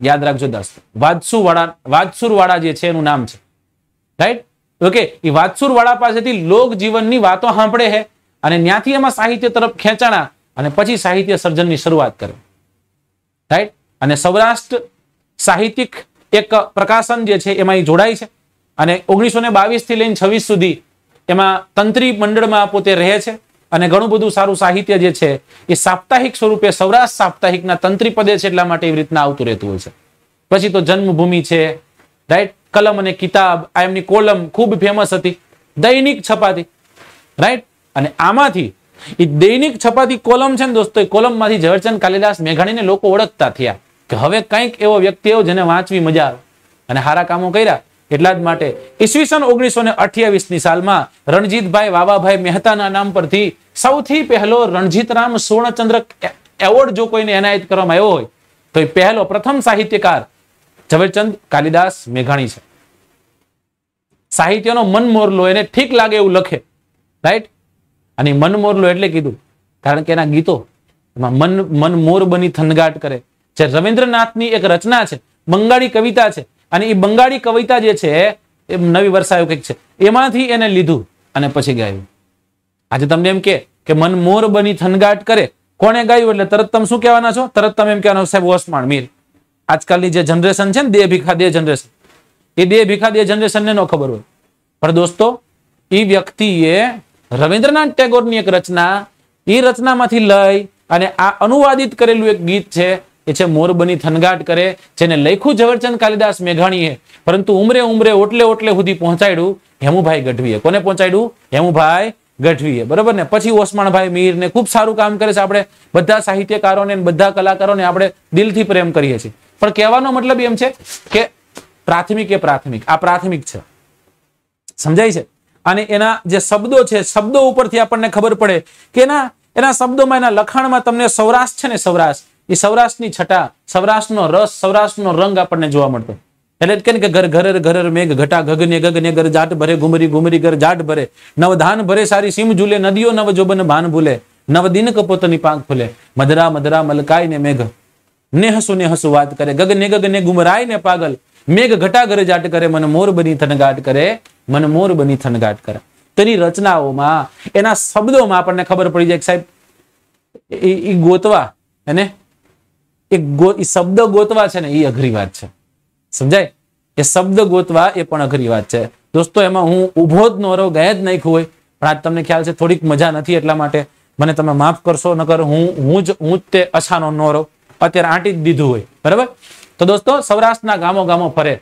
યાદ રાખજો દસ વાદસુર વાળા જે છે એનું નામ છે રાઈટ ઓકે એ વાદસુર વાળા પાસેથી લોક જીવનની વાતો સાંભળે છે અને ત્યાંથી એમાં સાહિત્ય તરફ ખેંચાણા અને પછી સાહિત્ય સર્જનની શરૂઆત કરે રાઈટ અને સૌરાષ્ટ્ર સાહિત્યિક એક પ્રકાશન જે છે એમાં એ જોડાય છે અને ઓગણીસો ને બાવીસથી લઈને છવ્વીસ સુધી એમાં તંત્રી મંડળમાં પોતે રહે છે અને ઘણું બધું સારું સાહિત્ય જે છે એ સાપ્તાહિક સ્વરૂપે સૌરાષ્ટ્ર સાપ્તાહિકના તંત્રી પદે છે એટલા માટે એવી રીતના આવતું રહેતું હોય છે પછી તો જન્મભૂમિ છે રાઈટ કલમ અને કિતાબ આ એમની કોલમ ખૂબ ફેમસ હતી દૈનિક છપાતી રાઈટ અને આમાંથી એ દૈનિક છપાતી કોલમ છે ને દોસ્તો એ કોલમમાંથી ઝવેરચંદ કાલિદાસ મેઘાણીને લોકો ઓળખતા થયા કે હવે કંઈક એવો વ્યક્તિ એવો જેને વાંચવી મજા આવે અને સારા કામો કર્યા એટલા જ માટે ઈસવીસન ઓગણીસો ને અઠ્યાવીસ ની સાલમાં રણજીતભાઈ વાવાભાઈ મહેતાના નામ પરથી સૌથી પહેલો રણજીતરામ સુવર્ણચંદ્રક એવોર્ડ જો કોઈને એનાયત કરવામાં આવ્યો હોય તો એ પહેલો પ્રથમ સાહિત્યકાર ઝવેરચંદ કાલિદાસ મેઘાણી છે સાહિત્યનો મોરલો એને ઠીક લાગે એવું લખે રાઈટ અને મોરલો એટલે કીધું કારણ કે એના ગીતો એમાં મન મનમોર બની થનગાટ કરે જે રવિન્દ્રનાથની એક રચના છે બંગાળી કવિતા છે અને એ બંગાળી કવિતા જે છે એ નવી વર્ષાયો કંઈક છે એમાંથી એને લીધું અને પછી ગાયું આજે તમને એમ કે મન મોર બની થનગાટ કરે કોને ગાયું એટલે તરત તમે શું કહેવાના છો તરત તમે એમ કહેવાના સાહેબ ઓસમાણ મીર આજકાલની જે જનરેશન છે ને દેહ ભીખા દેહ જનરેશન એ દેહ ભીખા દેહ જનરેશનને ન ખબર હોય પણ દોસ્તો એ વ્યક્તિએ રવિન્દ્રનાથ ટેગોરની એક રચના એ રચનામાંથી લઈ અને આ અનુવાદિત કરેલું એક ગીત છે એ છે મોરબની થનગાટ કરે જેને લખ્યું ઝવરચંદ કાલિદાસ મેઘાણીએ પરંતુ ઉમરે ઉમરે ઓટલે ઓટલે સુધી પહોંચાડ્યું હેમુભાઈ ગઢવીએ કોને પહોંચાડ્યું હેમુભાઈ ગઢવીએ બરાબર ને પછી ઓસમાણભાઈ મીર ને ખૂબ સારું કામ કરે છે આપણે બધા સાહિત્યકારોને બધા કલાકારોને આપણે દિલથી પ્રેમ કરીએ છીએ પણ કહેવાનો મતલબ એમ છે કે પ્રાથમિક એ પ્રાથમિક આ પ્રાથમિક છે સમજાય છે અને એના જે શબ્દો છે શબ્દો ઉપરથી આપણને ખબર પડે કે એના એના શબ્દોમાં એના લખાણમાં તમને સૌરાષ્ટ્ર છે ને સૌરાષ્ટ્ર એ સૌરાષ્ટ્રની છટા સૌરાષ્ટ્રનો રસ સૌરાષ્ટ્રનો રંગ આપણને જોવા મળતો એટલે કે ઘર ઘર ઘર મેઘ ઘટા ગગને ગગને ઘર જાટ ભરે ઘુમરી ઘુમરી ઘર જાટ ભરે નવધાન ભરે સારી સીમ ઝૂલે નદીઓ નવ જોબન ભાન ભૂલે નવ દિન કપોતની પાંખ ફૂલે મધરા મધરા મલકાય ને મેઘ ને હસુ ને હસુ વાત કરે ગગને ગગને ગુમરાય ને પાગલ મેઘ ઘટા ઘર જાટ કરે મન મોર બની થનગાટ કરે મન મોર બની થનગાટ કરે તેની રચનાઓમાં એના શબ્દોમાં આપણને ખબર પડી જાય કે સાહેબ એ ગોતવા એને એ શબ્દ ગોતવા છે ને એ અઘરી વાત છે સમજાય એ શબ્દ ગોતવા એ પણ અઘરી વાત છે દોસ્તો એમાં હું ઉભો જ નોરો ગયા જ નાખ્યું હોય પણ આજ તમને ખ્યાલ છે થોડીક મજા નથી એટલા માટે મને તમે માફ કરશો નકર હું હું જ હું જ તે અછાનો નોરો અત્યારે આંટી જ દીધું હોય બરાબર તો દોસ્તો સૌરાષ્ટ્રના ગામો ગામો ફરે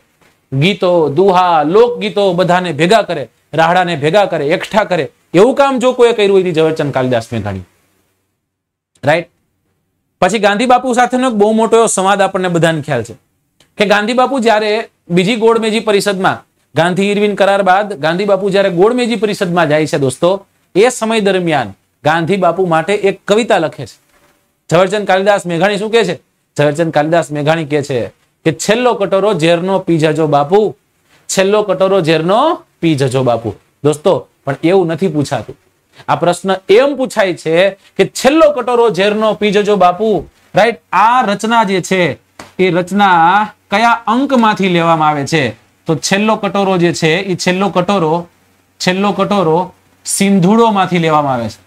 ગીતો દુહા લોકગીતો બધાને ભેગા કરે રાહડાને ભેગા કરે એકઠા કરે એવું કામ જો કોઈ કર્યું હોય ઝવેરચંદ કાલિદાસ મેઘાણી રાઈટ પછી ગાંધી બાપુ સાથેનો બહુ મોટો સંવાદ આપણને બધાને ખ્યાલ છે કે ગાંધી બાપુ જ્યારે બીજી ગોળમેજી પરિષદમાં ગાંધી ઇરવિન કરાર બાદ ગાંધી બાપુ જ્યારે ગોળમેજી પરિષદમાં જાય છે દોસ્તો એ સમય દરમિયાન ગાંધી બાપુ માટે એક કવિતા લખે છે ઝવેરચંદ કાલિદાસ મેઘાણી શું કહે છે ઝવેરચંદ કાલિદાસ મેઘાણી કહે છે કે છેલ્લો કટોરો ઝેરનો પી જજો બાપુ છેલ્લો કટોરો ઝેરનો પી જજો બાપુ દોસ્તો પણ એવું નથી પૂછાતું આ પ્રશ્ન એમ પૂછાય છે કે છેલ્લો કટોરો ઝેરનો પી જજો બાપુ રાઈટ આ રચના જે છે એ રચના કયા અંકમાંથી લેવામાં આવે છે તો છેલ્લો કટોરો જે છે એ છેલ્લો કટોરો છેલ્લો કટોરો સિંધુડોમાંથી લેવામાં આવે છે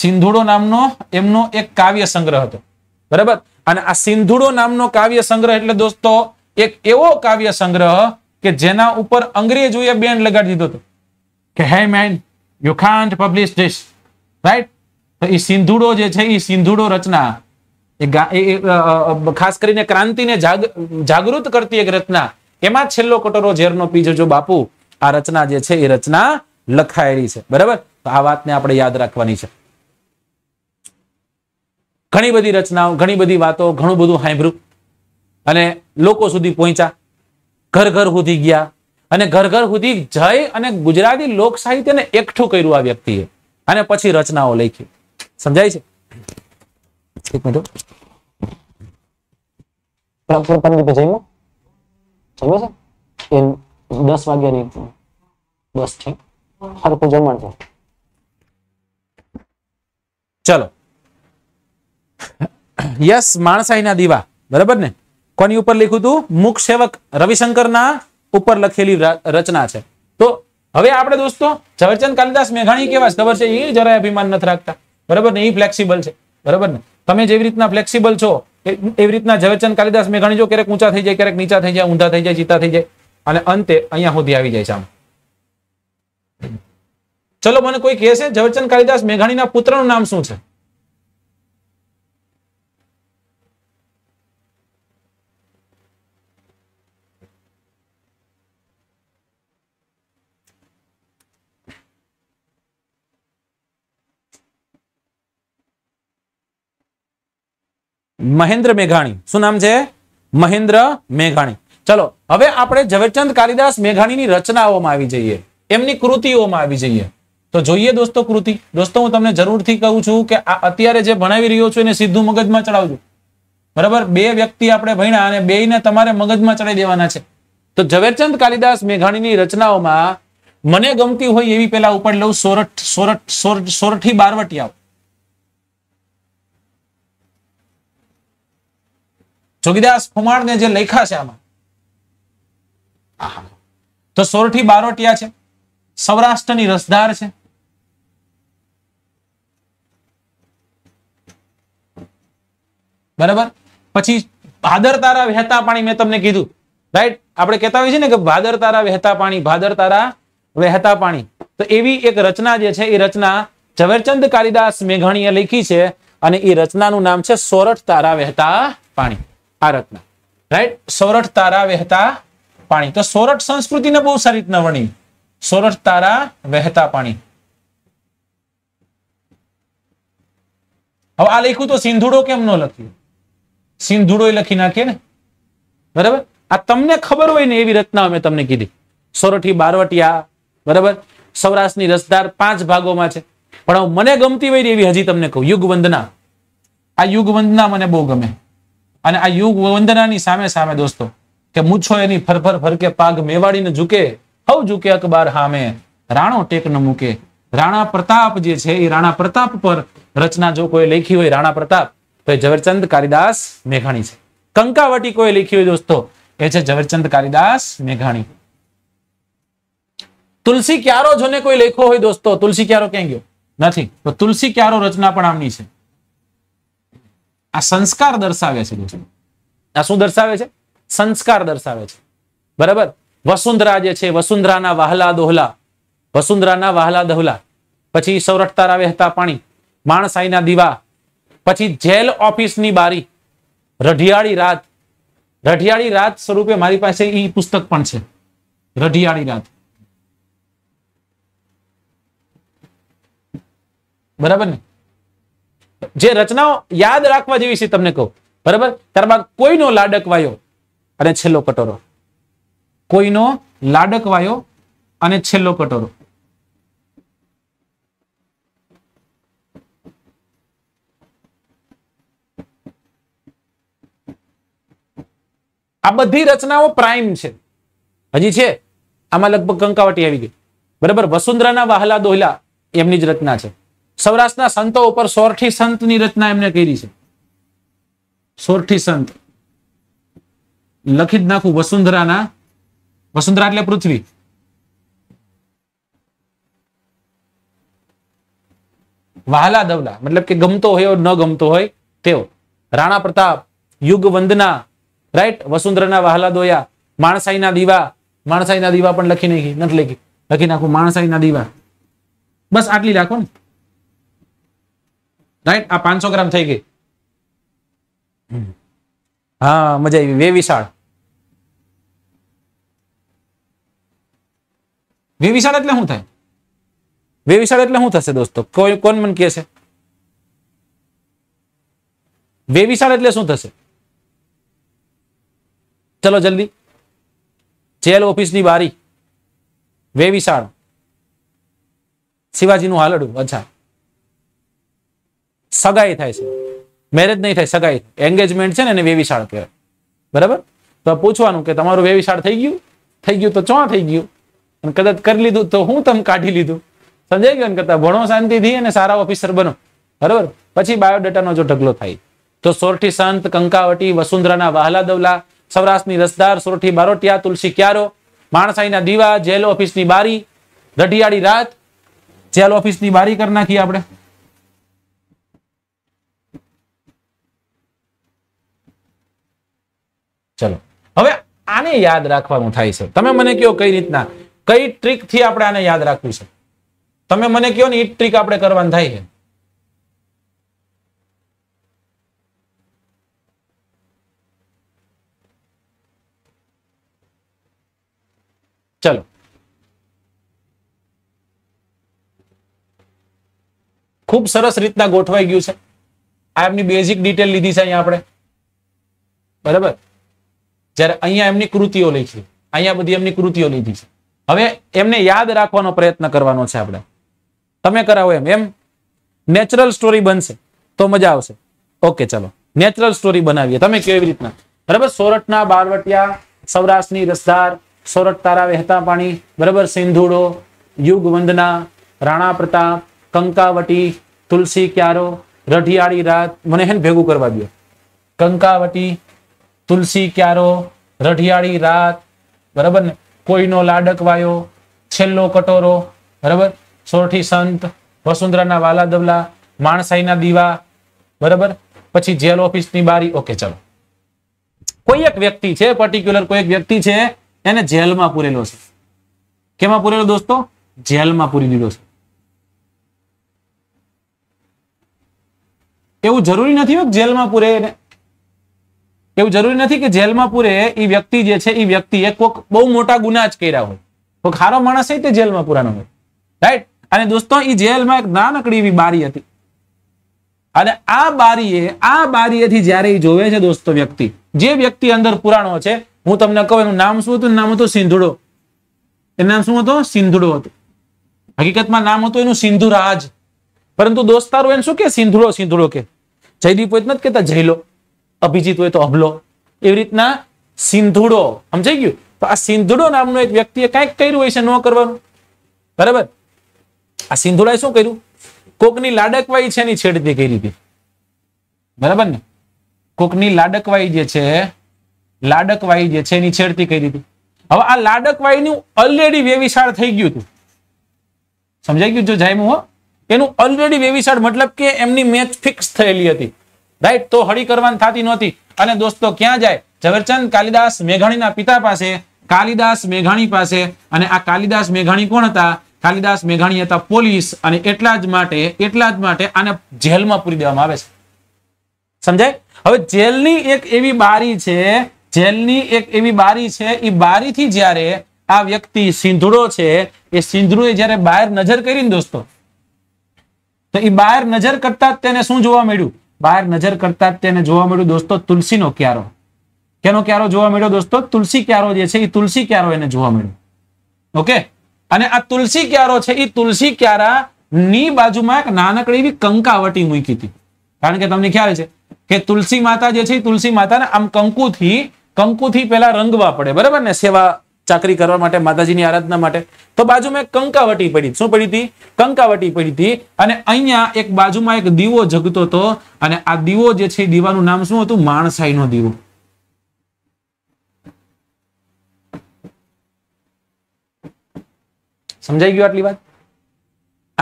સિંધુડો નામનો એમનો એક કાવ્ય સંગ્રહ હતો બરાબર અને આ સિંધુડો નામનો કાવ્ય સંગ્રહ એટલે દોસ્તો એક એવો કાવ્ય સંગ્રહ કે જેના ઉપર અંગ્રેજોએ બેન લગાડી દીધો હતો કે hey man you can't publish this right તો એ સિંધુડો જે છે એ સિંધુડો રચના ખાસ કરીને ક્રાંતિને જાગૃત કરતી એક રચના એમાં છેલ્લો કટોરો ઝેરનો પીજો બાપુ આ રચના જે છે એ રચના લખાયેલી છે બરાબર તો આ વાતને આપણે યાદ રાખવાની છે ઘણી બધી રચનાઓ ઘણી બધી વાતો ઘણું બધું સાંભળ્યું અને લોકો સુધી પહોંચ્યા ઘર ઘર સુધી ગયા અને ઘર ઘર સુધી જય અને ગુજરાતી લોક સાહિત્યને એકઠું કર્યું આ વ્યક્તિએ અને પછી રચનાઓ લખી સમજાય છે એક મિનિટ પેલા પપ્પાને લીધે જમ્યો જમ્યો છે એ દસ વાગ્યાની બસ ઠીક સરખું જમણ છે ચલો યસ માણસાઈના દીવા બરાબર ને કોની ઉપર લખ્યું હતું મુખ સેવક રવિશંકરના ઉપર લખેલી રચના છે તો હવે આપણે દોસ્તો ઝવેરચંદ કાલિદાસ મેઘાણી કેવા ખબર છે એ જરાય અભિમાન નથી રાખતા બરાબર ને એ ફ્લેક્સિબલ છે બરાબર ને તમે જેવી રીતના ફ્લેક્સિબલ છો એવી રીતના ઝવેરચંદ કાલિદાસ મેઘાણી જો ક્યારેક ઊંચા થઈ જાય ક્યારેક નીચા થઈ જાય ઊંધા થઈ જાય ચીતા થઈ જાય અને અંતે અહીંયા સુધી આવી જાય છે આમ ચલો મને કોઈ કહેશે ઝવેરચંદ કાલિદાસ મેઘાણીના પુત્રનું નામ શું છે મહેન્દ્ર મેઘાણી શું નામ છે મહેન્દ્ર મેઘાણી ચલો હવે આપણે ઝવેરચંદ કાલિદાસ મેઘાણીની રચનાઓમાં આવી જઈએ એમની કૃતિઓમાં આવી જઈએ તો જોઈએ દોસ્તો કૃતિ દોસ્તો હું તમને જરૂરથી કહું છું કે આ અત્યારે જે ભણાવી રહ્યો છું એને સીધું મગજમાં ચડાવજો બરાબર બે વ્યક્તિ આપણે ભણ્યા અને બે ને તમારે મગજમાં ચડાવી દેવાના છે તો ઝવેરચંદ કાલિદાસ મેઘાણીની રચનાઓમાં મને ગમતી હોય એવી પેલા ઉપર લઉં સોરઠ સોરઠ સોરઠી બારવટિયાઓ જોગીદાસ ને જે લેખા છે આમાં તો સોરઠી બારોટિયા છે સૌરાષ્ટ્રની રસદાર છે બરાબર પછી ભાદર તારા વહેતા પાણી મેં તમને કીધું રાઈટ આપણે કહેતા હોઈએ છીએ ને કે ભાદર તારા વહેતા પાણી ભાદર તારા વહેતા પાણી તો એવી એક રચના જે છે એ રચના ઝવેરચંદ કાલિદાસ મેઘાણીએ લખી છે અને એ રચનાનું નામ છે સોરઠ તારા વહેતા પાણી આ રત્ન રાઈટ સોરઠ તારા વહેતા પાણી તો સોરઠ સંસ્કૃતિને બહુ સારી રીતના વર્ણ્યું સોરઠ તારા વહેતા પાણી હવે આ લખ્યું તો સિંધુડો કેમ ન લખ્યું સિંધુડો લખી નાખે ને બરાબર આ તમને ખબર હોય ને એવી રચના અમે તમને કીધી સોરઠી બારવટિયા બરાબર સૌરાષ્ટ્રની રસદાર પાંચ ભાગોમાં છે પણ મને ગમતી હોય એવી હજી તમને કહું યુગ વંદના આ યુગ વંદના મને બહુ ગમે અને આ યુગ વંદનાની સામે સામે દોસ્તો કે મૂછો એની ફરફર ફરકે પાગ મેવાડીને ઝૂકે હવ ઝૂકે અકબાર હામે રાણો ટેક ન મૂકે રાણા પ્રતાપ જે છે એ રાણા પ્રતાપ પર રચના જો કોઈ લખી હોય રાણા પ્રતાપ તો એ ઝવેરચંદ કાલિદાસ મેઘાણી છે કંકાવટી કોઈ લખી હોય દોસ્તો એ છે ઝવેરચંદ કાલિદાસ મેઘાણી તુલસી ક્યારો જોને કોઈ લેખો હોય દોસ્તો તુલસી ક્યારો ક્યાં ગયો નથી તો તુલસી ક્યારો રચના પણ આમની છે આ સંસ્કાર દર્શાવે છે. આ શું દર્શાવે છે? સંસ્કાર દર્શાવે છે. બરાબર. वसुंधरा જે છે वसुंधरा ના વાહલા દોહલા वसुंधरा ના વાહલા દોહલા. પછી સૌરઠ તાર આવે હતા પાણી. માંણસાઈ ના દીવા. પછી જેલ ઓફિસ ની bari રઢિયાળી રાત. રઢિયાળી રાત સ્વરૂપે મારી પાસે ઈ પુસ્તક પણ છે. રઢિયાળી રાત. બરાબર ને? જે રચનાઓ યાદ રાખવા જેવી છે તમને કહું બરાબર ત્યારબાદ કોઈનો લાડક વાયો અને છેલ્લો કટોરો કોઈનો લાડક વાયો અને છેલ્લો કટોરો આ બધી રચનાઓ પ્રાઇમ છે હજી છે આમાં લગભગ કંકાવટી આવી ગઈ બરાબર વસુંધરાના વાહલા દોહલા એમની જ રચના છે સૌરાષ્ટ્રના સંતો ઉપર સોરઠી ની રચના એમને કરી છે સોરઠી સંત લખી જ નાખું વસુંધરાના વસુંધરા એટલે પૃથ્વી વાહલા દવલા મતલબ કે ગમતો હોય ન ગમતો હોય તેઓ રાણા પ્રતાપ યુગ વંદના રાઈટ વસુંધરાના વહાલા દોયા માણસાઈના દીવા માણસાઈના દીવા પણ લખી નાખી નથી લખી લખી નાખું માણસાઈના દીવા બસ આટલી રાખો ને રાઈટ આ પાંચસો ગ્રામ થઈ ગઈ હા મજા આવી વે વિશાળ વે વિશાળ એટલે શું થાય વે વિશાળ એટલે શું થશે દોસ્તો કોઈ કોણ મને કહે છે વે વિશાળ એટલે શું થશે ચલો જલ્દી જેલ ઓફિસની બારી વે વિશાળ શિવાજીનું હાલડું અચ્છા સગાઈ થાય છે મેરેજ નહીં થાય સગાઈ એન્ગેજમેન્ટ છે ને એને વેવિશાળ કહેવાય બરાબર તો પૂછવાનું કે તમારું વેવિશાળ થઈ ગયું થઈ ગયું તો ચો થઈ ગયું અને કદાચ કરી લીધું તો હું તમે કાઢી લીધું સમજાઈ ને કરતા ભણો શાંતિથી અને સારા ઓફિસર બનો બરાબર પછી બાયોડેટાનો જો ઢગલો થાય તો સોરઠી સંત કંકાવટી વસુંધરાના વાહલા દવલા સૌરાષ્ટ્રની રસદાર સોરઠી બારોટિયા તુલસી ક્યારો માણસાઈના દીવા જેલ ઓફિસની બારી રઢિયાળી રાત જેલ ઓફિસની બારી કરી નાખીએ આપણે ચલો હવે આને યાદ રાખવાનું થાય છે તમે મને કયો કઈ રીતના કઈ ટ્રીક થી આપણે આને યાદ રાખવું છે તમે મને કયો ને એ ટ્રીક આપણે કરવાની થાય છે ચલો ખૂબ સરસ રીતના ગોઠવાઈ ગયું છે આ એમની બેઝિક ડિટેલ લીધી છે અહીંયા આપણે બરાબર જ્યારે અહીંયા એમની કૃતિઓ લખી અહીંયા બધી એમની કૃતિઓ લીધી છે હવે એમને યાદ રાખવાનો પ્રયત્ન કરવાનો છે આપણે તમે કરાવો એમ એમ નેચરલ સ્ટોરી બનશે તો મજા આવશે ઓકે ચલો નેચરલ સ્ટોરી બનાવીએ તમે કેવી રીતના બરાબર સોરઠના બારવટિયા સૌરાષ્ટ્રની રસદાર સોરઠ તારા વહેતા પાણી બરાબર સિંધુડો યુગ વંદના રાણા પ્રતાપ કંકાવટી તુલસી ક્યારો રઢિયાળી રાત મને હેન ભેગું કરવા દો કંકાવટી તુલસી ક્યારો રઢિયાળી રાત બરાબર ને કોઈનો લાડકવાયો છેલ્લો કટોરો બરાબર સોરઠી સંત વસુંધરાના વાલા દવલા માણસાઈના દીવા બરાબર પછી જેલ ઓફિસની બારી ઓકે ચલો કોઈ એક વ્યક્તિ છે પર્ટિક્યુલર કોઈ એક વ્યક્તિ છે એને જેલમાં પૂરેલો છે કેમાં પૂરેલો દોસ્તો જેલમાં પૂરી દીધો છે એવું જરૂરી નથી જેલમાં પૂરે એવું જરૂરી નથી કે જેલમાં પૂરે એ વ્યક્તિ જે છે એ વ્યક્તિ કોઈક બહુ મોટા ગુના જ કર્યા હોય કોઈક ખારો માણસ હોય તે જેલમાં પૂરાનો હોય રાઈટ અને દોસ્તો એ જેલમાં એક નાનકડી એવી બારી હતી અને આ બારીએ આ બારીએથી જ્યારે એ જોવે છે દોસ્તો વ્યક્તિ જે વ્યક્તિ અંદર પુરાણો છે હું તમને કહું એનું નામ શું હતું નામ હતું સિંધુડો એ નામ શું હતું સિંધુડો હતું હકીકતમાં નામ હતું એનું સિંધુરાજ પરંતુ દોસ્તારો એને શું કે સિંધુડો સિંધુડો કે જયદીપ નથી કેતા જયલો અભિજીત હોય તો અબલો એવી રીતના સિંધુડો સમજાઈ ગયું તો આ સિંધુડો નામનો એક વ્યક્તિએ કંઈક કર્યું હોય છે ન કરવાનું બરાબર આ સિંધુડાએ શું કર્યું કોકની લાડકવાઈ છે એની છેડતી કરી હતી બરાબર ને કોકની લાડકવાઈ જે છે લાડકવાઈ જે છે એની છેડતી કરી હતી હવે આ લાડકવાઈનું ઓલરેડી વેવિશાળ થઈ ગયું હતું સમજાઈ ગયું જો જાયમું હો એનું ઓલરેડી વેવિશાળ મતલબ કે એમની મેચ ફિક્સ થયેલી હતી રાઈટ તો હળી કરવાની થતી નહોતી અને દોસ્તો ક્યાં જાય ઝવેરચંદ કાલિદાસ મેઘાણીના પિતા પાસે કાલિદાસ મેઘાણી પાસે અને આ કાલિદાસ મેઘાણી કોણ હતા કાલિદાસ મેઘાણી હતા પોલીસ અને એટલા જ માટે એટલા જ માટે આને જેલમાં પૂરી દેવામાં આવે છે સમજાય હવે જેલની એક એવી બારી છે જેલની એક એવી બારી છે એ બારીથી જ્યારે આ વ્યક્તિ સિંધુડો છે એ સિંધુડોએ જ્યારે બહાર નજર કરી દોસ્તો તો એ બહાર નજર કરતા તેને શું જોવા મળ્યું બહાર નજર કરતા તેને જોવા મળ્યું દોસ્તો તુલસીનો ક્યારો કેનો ક્યારો જોવા મળ્યો દોસ્તો તુલસી ક્યારો જે છે એ તુલસી ક્યારો એને જોવા મળ્યો ઓકે અને આ તુલસી ક્યારો છે એ તુલસી ક્યારા ની બાજુમાં એક નાનકડી એવી કંકાવટી મૂકી હતી કારણ કે તમને ખ્યાલ છે કે તુલસી માતા જે છે એ તુલસી માતાને આમ કંકુથી કંકુથી પેલા રંગવા પડે બરાબર ને સેવા ચાકરી કરવા માટે માતાજીની આરાધના માટે તો બાજુમાં એક કંકાવટી પડી શું પડી હતી કંકાવટી પડી હતી અને અહીંયા એક બાજુમાં એક દીવો જગતો હતો અને આ દીવો જે છે દીવાનું નામ શું હતું માણસાઈનો દીવો સમજાઈ ગયું આટલી વાત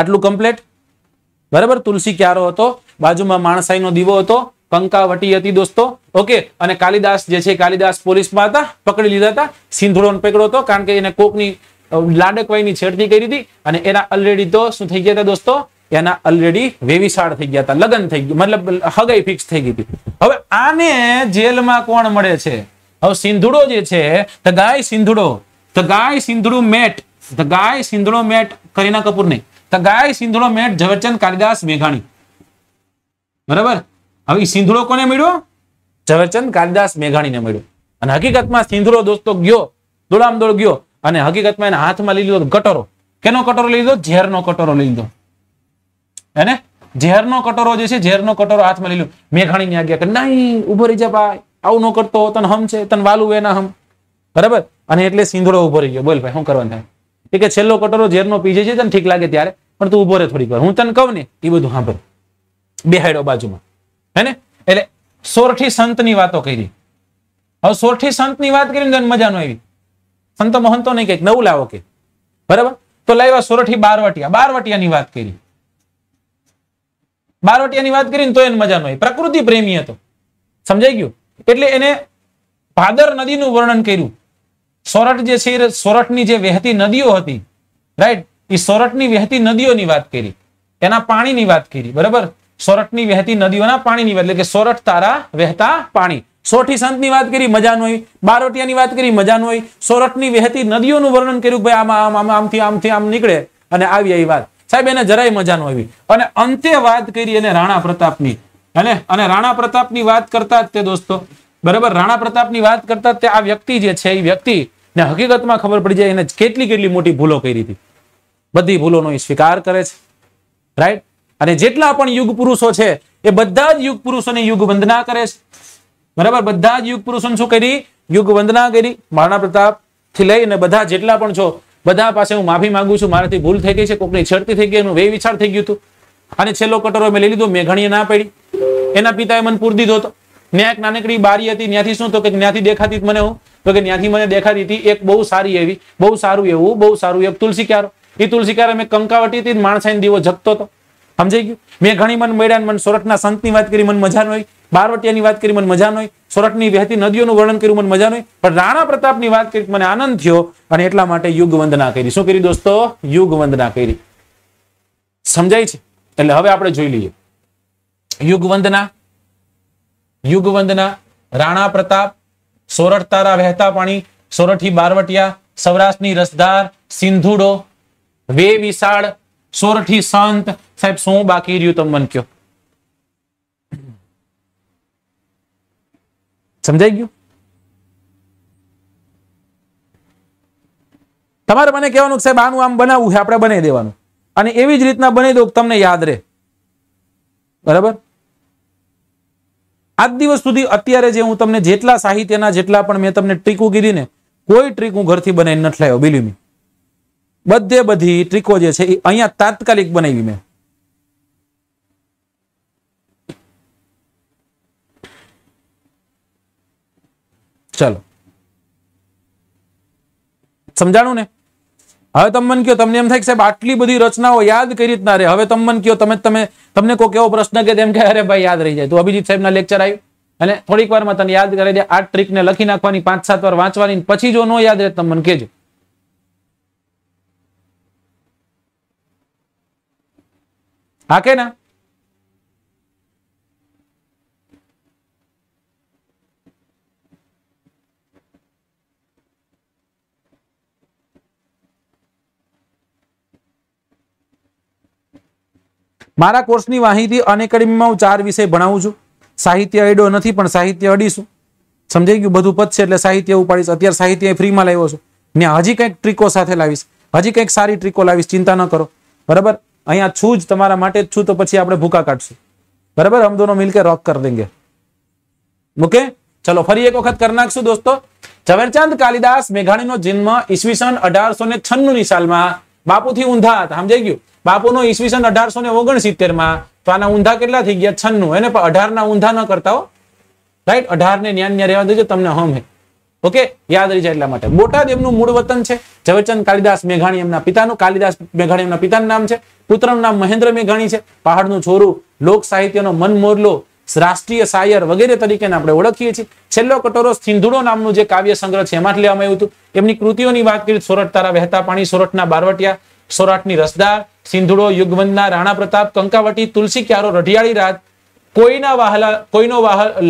આટલું કમ્પ્લેટ બરાબર તુલસી ક્યારો હતો બાજુમાં માણસાઈનો દીવો હતો કંકાવટી હતી દોસ્તો ઓકે અને કાલિદાસ જે છે કાલિદાસ પોલીસમાં હતા પકડી લીધા હતા સિંધોડોન પકડ્યો હતો કારણ કે એને કોકની લાડકવાઈની છેડતી કરી હતી અને એના ઓલરેડી તો શું થઈ ગયા હતા દોસ્તો એના ઓલરેડી વેવિશાળ થઈ ગયા હતા લગ્ન થઈ ગયા મતલબ હગાઈ ફિક્સ થઈ ગઈ હતી હવે આને જેલમાં કોણ મળે છે હવે સિંધુડો જે છે the guy Sindhudo the guy Sindhudo met the guy Sindhudo met Kareena Kapoor નહીં the guy Sindhudo met Zaverchand Kalidas મેઘાણી બરાબર હવે સિંધળો કોને મળ્યો ઝવેરચંદ કાલિદાસ ને મળ્યો અને હકીકતમાં સિંધળો દોસ્તો ગયો દોડામ દોડ ગયો અને હકીકતમાં એને હાથમાં લઈ લીધો કટોરો કેનો કટોરો લઈ લીધો ઝેર કટોરો લઈ લીધો એને ઝેરનો કટોરો જે છે ઝેરનો કટોરો હાથમાં લઈ લીધો મેઘાણીને આગ્યા કે નહીં ઉભો રહી જા ભાઈ આવું ન કરતો તન હમ છે તન વાલું એના હમ બરાબર અને એટલે સિંધળો ઉભો રહી ગયો બોલ ભાઈ શું કરવાનું થાય કે છેલ્લો કટોરો ઝેરનો પીજે છે તને ઠીક લાગે ત્યારે પણ તું ઉભો રહે થોડીક વાર હું તને કહું ને એ બધું સાંભળ બેહાડ્યો બાજુમાં એટલે સોરઠી સંતની વાતો કરી હવે સોરઠી સંતની વાત કરીને મજા નો આવી સંતો મહંતો નહીં કઈક નવું લાવો કે બરાબર તો લાવ્યા સોરઠી બારવટિયા બારવટિયાની વાત કરી બારવટિયાની વાત કરીને તો એને મજા ન પ્રકૃતિ પ્રેમી હતો સમજાઈ ગયું એટલે એને ભાદર નદીનું વર્ણન કર્યું સોરઠ જે છે સોરઠની જે વહેતી નદીઓ હતી રાઈટ એ સોરઠની વહેતી નદીઓની વાત કરી એના પાણીની વાત કરી બરાબર સોરઠની વહેતી નદીઓના પાણીની એટલે કે સોરઠ તારા વહેતા પાણી સોઠી સંતની વાત કરી મજાનું હોય બારોટિયાની વાત કરી મજાનું હોય સોરઠની વહેતી નદીઓનું વર્ણન કર્યું ભાઈ આમાં આમ આમ આમથી આમથી આમ નીકળે અને આવી આવી વાત સાહેબ એને જરાય મજાનું આવી અને અંતે વાત કરી એને રાણા પ્રતાપની અને અને રાણા પ્રતાપની વાત કરતા જ તે દોસ્તો બરાબર રાણા પ્રતાપની વાત કરતા તે આ વ્યક્તિ જે છે એ વ્યક્તિ ને હકીકતમાં ખબર પડી જાય એને કેટલી કેટલી મોટી ભૂલો કરી હતી બધી ભૂલોનો સ્વીકાર કરે છે રાઈટ અને જેટલા પણ યુગ પુરુષો છે એ બધા જ યુગ પુરુષોની યુગ વંદના કરે છે બરાબર બધા જ યુગ પુરુષોને શું કરી યુગ વંદના કરી મહારાણા પ્રતાપ થી લઈને બધા જેટલા પણ છો બધા પાસે હું માફી માંગુ છું મારાથી ભૂલ થઈ ગઈ છે કોકની છેડતી થઈ ગઈ એનું વે વિચાર થઈ ગયું હતું અને છેલ્લો કટોરો મેં લઈ લીધો મેઘણીએ ના પડી એના પિતાએ મને પૂર દીધો હતો ત્યાં એક નાનકડી બારી હતી ત્યાંથી શું તો કે ત્યાંથી દેખાતી મને હું તો કે ત્યાંથી મને દેખાતી હતી એક બહુ સારી એવી બહુ સારું એવું બહુ સારું એક તુલસી ક્યારો એ તુલસી ક્યારે મેં કંકાવટી હતી માણસાઈ દીવો જગતો હતો સમજાઈ ગયું મેં ઘણી મન મળ્યા મન સોરઠના સંતની વાત કરી મને મજા નહીં બારવટિયાની વાત કરી મને મજા નહીં સોરઠની વહેતી નદીઓનું વર્ણન કર્યું મને મજા નહીં પણ રાણા પ્રતાપની વાત કરી મને આનંદ થયો અને એટલા માટે યુગ વંદના કરી શું કરી દોસ્તો યુગ વંદના કરી સમજાય છે એટલે હવે આપણે જોઈ લઈએ યુગ વંદના યુગ વંદના રાણા પ્રતાપ સોરઠ તારા વહેતા પાણી સોરઠી બારવટિયા સૌરાષ્ટ્રની રસદાર સિંધુડો વે વિશાળ સોરઠી સંત સાહેબ શું બાકી રહ્યું તમે મને કયો સમજાઈ ગયું તમારે મને કહેવાનું સાહેબ આનું આમ બનાવવું છે આપણે બનાવી દેવાનું અને એવી જ રીતના બની દઉં તમને યાદ રહે બરાબર આજ દિવસ સુધી અત્યારે જે હું તમને જેટલા સાહિત્યના જેટલા પણ મેં તમને ટ્રીક કીધી ને કોઈ ટ્રીક હું ઘરથી બનાવીને નથી લાવ્યો બિલીમી બધે બધી ટ્રીકો જે છે અયા તાત્કાલિક બનાવી મે ચાલો સમજાણું ને હવે તમ મન ક્યો તમને એમ થાય કે સાબ આટલી બધી રચનાઓ યાદ કરી જત ના રહે હવે તમ મન ક્યો તમે તમે તમને કોઈ કેવો પ્રશ્ન કે તેમ કે અરે ભાઈ યાદ રહી જાય તો અભિજીત સાહેબના લેક્ચર આવી અને થોડીક વારમાં તને યાદ કરી દે આ ટ્રીકને લખી નાખવાની 5-7 વાર વાંચવાની પછી જો ન યાદ રહે તમ મન કેજો હા કે ના મારા કોર્સની માહિતી અને હું ચાર વિષય ભણાવું છું સાહિત્ય અડ્યો નથી પણ સાહિત્ય અડીશું સમજાઈ ગયું બધું છે એટલે સાહિત્ય ઉપાડીશ અત્યારે સાહિત્ય ફ્રીમાં લાવ્યો છું ને હજી કંઈક ટ્રીકો સાથે લાવીશ હજી કંઈક સારી ટ્રીકો લાવીશ ચિંતા ન કરો બરાબર અહીંયા છું જ તમારા માટે જ છું તો પછી આપણે ભૂકા કાઢશું બરાબર હમ દોનો મિલકે રોક કર દેંગે ઓકે ચલો ફરી એક વખત કરી નાખશું દોસ્તો ઝવેરચંદ કાલિદાસ મેઘાણીનો જન્મ ઈસવીસન અઢારસો ને છન્નું ની સાલમાં બાપુથી ઊંધા હતા સમજાઈ ગયું બાપુનો ઈસવીસન અઢારસો ને ઓગણસિત્તેર માં તો આના ઊંધા કેટલા થઈ ગયા છન્નું એને પણ અઢાર ના ઊંધા ન કરતા હો રાઈટ અઢાર ને ન્યાન રહેવા દેજો તમને હમ હે ઓકે યાદ રહી જાય એટલા માટે બોટાદ એમનું મૂળ વતન છે ઝવેરચંદ કાલિદાસ મેઘાણી એમના પિતાનું કાલિદાસ મેઘાણી એમના પિતાનું નામ છે પુત્રનું નામ મહેન્દ્ર મેઘાણી છે પહાડનું છોરું લોક સાહિત્યનો મન મોરલો રાષ્ટ્રીય સાયર વગેરે તરીકે આપણે ઓળખીએ છીએ છેલ્લો કટોરો સિંધુડો નામનું જે કાવ્ય સંગ્રહ છે એમાંથી લેવામાં આવ્યું હતું એમની કૃતિઓની વાત કરી સોરઠ તારા વહેતા પાણી સોરઠના બારવટિયા સોરાટની રસદાર સિંધુડો યુગવંતના રાણા પ્રતાપ કંકાવટી તુલસી ક્યારો રઢિયાળી રાત કોઈના વાહલા કોઈનો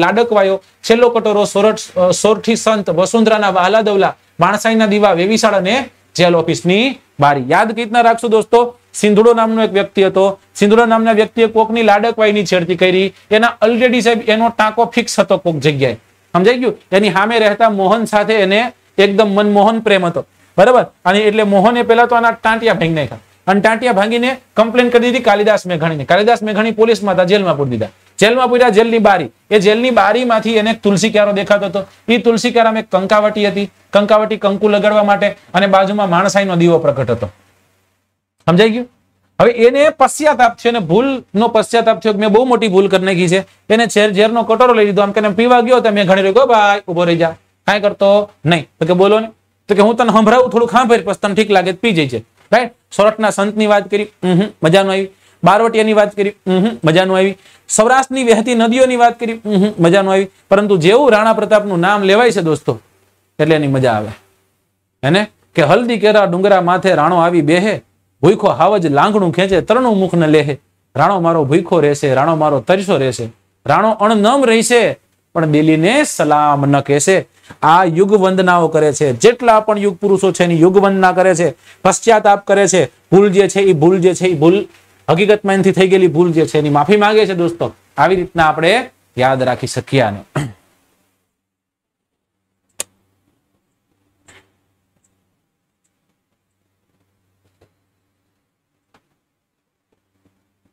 લાડકવાયો છેલ્લો કટોરો સોરઠ સોરઠી સંત વસુંધરાના વાહલા દવલા માણસાઈના દીવા વેવિશાળ અને જેલ ઓફિસની બારી યાદ રીતના રાખશું દોસ્તો સિંધુડો નામનો એક વ્યક્તિ હતો સિંધુડો નામના વ્યક્તિએ કોકની લાડકવાઈની છેડતી કરી એના ઓલરેડી સાહેબ એનો ટાંકો ફિક્સ હતો કોક જગ્યાએ સમજાઈ ગયું એની સામે રહેતા મોહન સાથે એને એકદમ મનમોહન પ્રેમ હતો બરાબર અને એટલે મોહને પહેલા તો આના ટાંટિયા ભાંગી નાખ્યા અને ટાંટિયા ભાંગીને કમ્પ્લેન કરી દીધી કાલિદાસ મેઘાણીને કાલિદાસ મેઘાણી પોલીસમાં હતા જેલમાં પૂરી દીધા જેલમાં પૂર્યા જેલની બારી એ જેલની બારીમાંથી એને તુલસી ક્યારો દેખાતો હતો એ તુલસી ક્યારામાં એક કંકાવટી હતી કંકાવટી કંકુ લગાડવા માટે અને બાજુમાં માણસાઈનો દીવો પ્રગટ હતો સમજાઈ ગયું હવે એને પશ્ચાતાપ થયો અને ભૂલનો પશ્ચાતાપ થયો મેં બહુ મોટી ભૂલ કરી નાખી છે એને ઝેર ઝેરનો કટોરો લઈ લીધો આમ કે પીવા ગયો તો મેં ઘણી રહ્યો ભાઈ ઉભો રહી જા કાંઈ કરતો નહીં તો કે બોલો ને તો કે હું તને સંભળાવું થોડું ભરી પછી તને ઠીક લાગે પી જઈ છે રાઈટ સોરઠના સંતની વાત કરી મજાનું આવી બારવટિયાની વાત કરી મજાનું આવી સૌરાષ્ટ્રની વહેતી નદીઓની વાત કરી મજાનું આવી પરંતુ જેવું રાણા પ્રતાપનું નામ લેવાય છે દોસ્તો એટલે એની મજા આવે એને કે હલ્દી કેરા ડુંગરા માથે રાણો આવી બેહે ભૂખો હાવજ લાંગણું ખેંચે તરણું મુખ ન લેહે રાણો મારો ભૂખો રહેશે રાણો મારો તરસો રહેશે રાણો અણનમ રહેશે પણ બેલીને સલામ ન કહેશે આ યુગ વંદનાઓ કરે છે જેટલા પણ યુગ પુરુષો છે એની યુગ વંદના કરે છે પશ્ચાતાપ કરે છે ભૂલ જે છે એ ભૂલ જે છે એ ભૂલ હકીકતમાં એનથી થઈ ગયેલી ભૂલ જે છે એની માફી માંગે છે દોસ્તો આવી રીતના આપણે યાદ રાખી શકીએ આને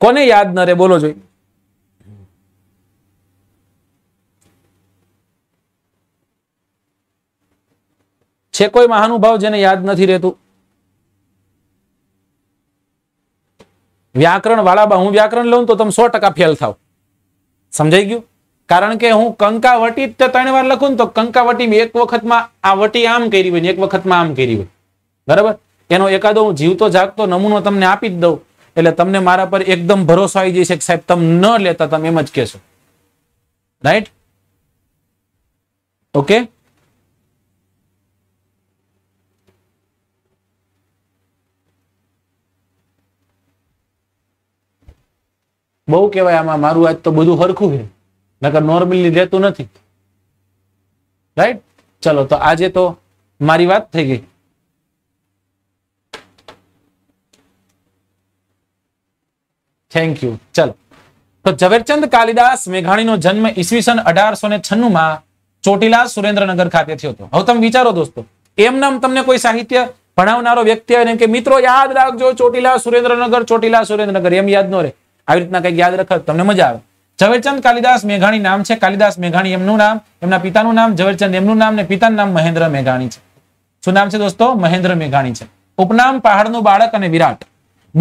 કોને યાદ ન રે બોલો જોઈ છે કોઈ મહાનુભાવ જેને યાદ નથી રહેતું વ્યાકરણ વાળાબા હું વ્યાકરણ લઉં તો તમે સો ટકા ફેલ થાવ સમજાઈ ગયું કારણ કે હું કંકાવટી જ ત્રણ વાર લખું ને તો કંકાવટી એક વખતમાં આ વટી આમ કરી હોય ને એક વખતમાં આમ કરી હોય બરાબર એનો એકાદો હું જીવતો જાગતો નમૂનો તમને આપી જ દઉં એટલે તમને મારા પર એકદમ ભરોસો આવી જશે કે સાહેબ તમે ન લેતા તમે એમ જ કહેશો રાઈટ ઓકે બહુ કહેવાય આમાં મારું આજ તો બધું હરખું છે નકર નોર્મલી રહેતું નથી રાઈટ ચલો તો આજે તો મારી વાત થઈ ગઈ થેન્ક યુ ચલો તો ઝવેરચંદ કાલિદાસ મેઘાણીનો જન્મ ઈસવીસન અઢારસો ને છન્નું માં ચોટીલા સુરેન્દ્રનગર ખાતે થયો હતો હવે તમે વિચારો દોસ્તો એમ નામ તમને કોઈ સાહિત્ય ભણાવનારો વ્યક્તિ આવે ને કે મિત્રો યાદ રાખજો ચોટીલા સુરેન્દ્રનગર ચોટીલા સુરેન્દ્રનગર એમ યાદ ન રહે આવી રીતના કંઈક યાદ રખો તમને મજા આવે ઝવેરચંદ કાલિદાસ મેઘાણી નામ છે કાલિદાસ મેઘાણી એમનું નામ એમના પિતાનું નામ ઝવેરચંદ એમનું નામ ને પિતાનું નામ મહેન્દ્ર મેઘાણી છે શું નામ છે દોસ્તો મહેન્દ્ર મેઘાણી છે ઉપનામ પહાડનું બાળક અને વિરાટ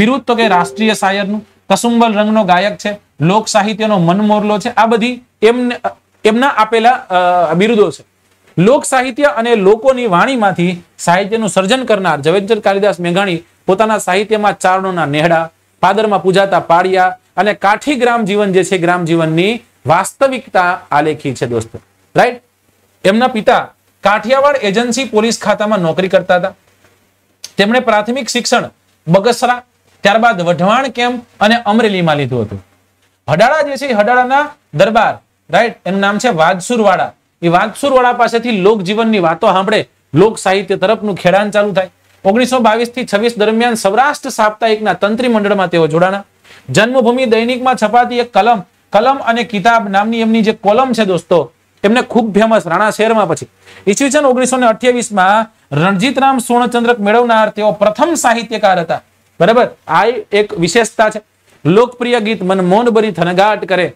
બિરુદ તો કે રાષ્ટ્રીય શાયરનું કસુંબલ રંગનો ગાયક છે લોક સાહિત્યનો મનમોરલો છે આ બધી એમને એમના આપેલા બિરુદો છે લોક સાહિત્ય અને લોકોની વાણીમાંથી સાહિત્યનું સર્જન કરનાર ઝવેરચંદ કાલિદાસ મેઘાણી પોતાના સાહિત્યમાં ચારણોના નેહડા પાદરમાં પૂજાતા પાળિયા અને કાઠી ગ્રામ જીવન જે છે ગ્રામ જીવનની વાસ્તવિકતા આલેખી છે દોસ્તો રાઈટ એમના પિતા કાઠિયાવાડ એજન્સી પોલીસ ખાતામાં નોકરી કરતા હતા તેમણે પ્રાથમિક શિક્ષણ બગસરા ત્યારબાદ વઢવાણ કેમ્પ અને અમરેલીમાં લીધું હતું હડાળા જે છે હડાળાના દરબાર રાઈટ એનું નામ છે વાદસુરવાડા એ વાદસુરવાડા પાસેથી લોકજીવનની વાતો સાંભળે લોક સાહિત્ય તરફનું ખેડાણ ચાલુ થાય ઓગણીસો બાવીસ થી છવ્વીસ દરમિયાન સૌરાષ્ટ્ર સાપ્તાહિકના તંત્રી મંડળમાં તેઓ જોડાણા જન્મભૂમિ દૈનિકમાં છપાતી એક કલમ કલમ અને કિતાબ નામની એમની જે કોલમ છે દોસ્તો એમને ખૂબ ફેમસ રાણા શહેરમાં પછી ઈસવીસન ઓગણીસો ને અઠ્યાવીસમાં રણજીતરામ સુવર્ણચંદ્રક મેળવનાર તેઓ પ્રથમ સાહિત્યકાર હતા બરાબર આ એક વિશેષતા છે લોકપ્રિય ગીત મનમોહન બરી થનગાટ કરે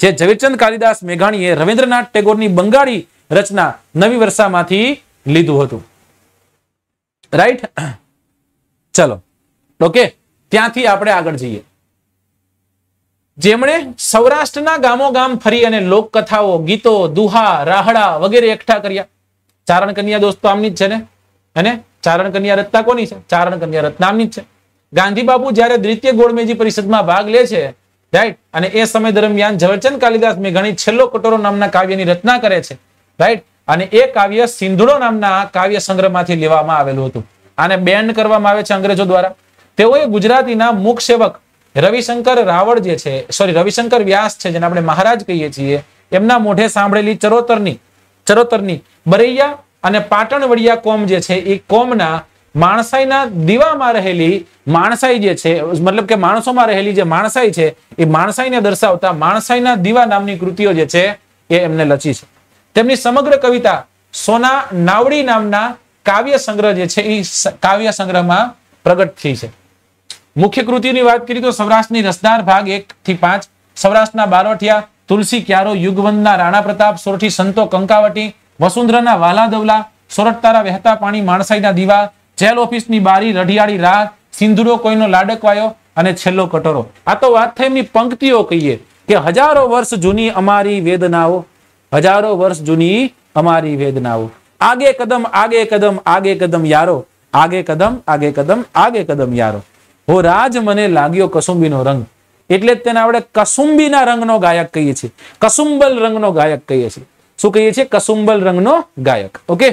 જે ઝવેરચંદ કાલિદાસ મેઘાણીએ રવિન્દ્રનાથ ટેગોરની બંગાળી રચના નવી વર્ષામાંથી લીધું હતું રાઈટ ચલો ઓકે ત્યાંથી આપણે આગળ જઈએ જેમણે સૌરાષ્ટ્રના ગામો ગામ ફરી અને લોકકથાઓ ગીતો દુહા રાહડા વગેરે એકઠા કર્યા ચારણ કન્યા દોસ્તો આમની જ છે ને અને ચારણ કન્યા રત્ના કોની છે ચારણ કન્યા રત્ના જ છે ગાંધી બાપુ જયારે દ્વિતીય ગોળમેજી પરિષદમાં ભાગ લે છે રાઈટ અને એ સમય દરમિયાન ઝવેરચંદ કાલિદાસ મેઘાણી છેલ્લો કટોરો નામના કાવ્યની રચના કરે છે રાઈટ અને એ કાવ્ય સિંધુડો નામના કાવ્ય સંગ્રહમાંથી લેવામાં આવેલું હતું આને બેન કરવામાં આવે છે અંગ્રેજો દ્વારા તેઓએ ગુજરાતીના મુખ સેવક રવિશંકર રાવળ જે છે સોરી રવિશંકર વ્યાસ છે જેને આપણે મહારાજ કહીએ છીએ એમના મોઢે સાંભળેલી ચરોતરની ચરોતરની બરૈયા અને પાટણવડિયા કોમ જે છે એ કોમના માણસાઈના દીવામાં રહેલી માણસાઈ જે છે મતલબ કે માણસોમાં રહેલી જે માણસાઈ છે એ માણસાઈને દર્શાવતા માણસાઈના દીવા નામની કૃતિઓ જે છે એ એમને લચી છે તેમની સમગ્ર કવિતા સોના નાવડી નામના કાવ્ય સંગ્રહ જે છે એ કાવ્ય સંગ્રહમાં પ્રગટ થઈ છે મુખ્ય કૃતિની વાત કરી તો સૌરાષ્ટ્રની રસદાર ભાગ એક થી પાંચ સૌરાષ્ટ્રના બારોઠિયા તુલસી ક્યારો યુગવંદના રાણા પ્રતાપ સોરઠી સંતો કંકાવટી વસુંધરાના વાલા દવલા સોરઠ વહેતા પાણી માણસાઈના દીવા જેલ ઓફિસની બારી રઢિયાળી રાત સિંધુરો કોઈનો લાડકવાયો અને છેલ્લો કટોરો આ તો વાત થઈ એમની પંક્તિઓ કહીએ કે હજારો વર્ષ જૂની અમારી વેદનાઓ હજારો વર્ષ જૂની અમારી વેદનાઓ આગે કદમ આગે કદમ આગે કદમ યારો આગે કદમ આગે કદમ આગે કદમ યારો હો રાજ મને લાગ્યો કસુંબીનો રંગ એટલે જ તેને આપણે કસુંબીના રંગનો ગાયક કહીએ છીએ કસુંબલ રંગનો ગાયક કહીએ છીએ શું કહીએ છીએ કસુંબલ રંગનો ગાયક ઓકે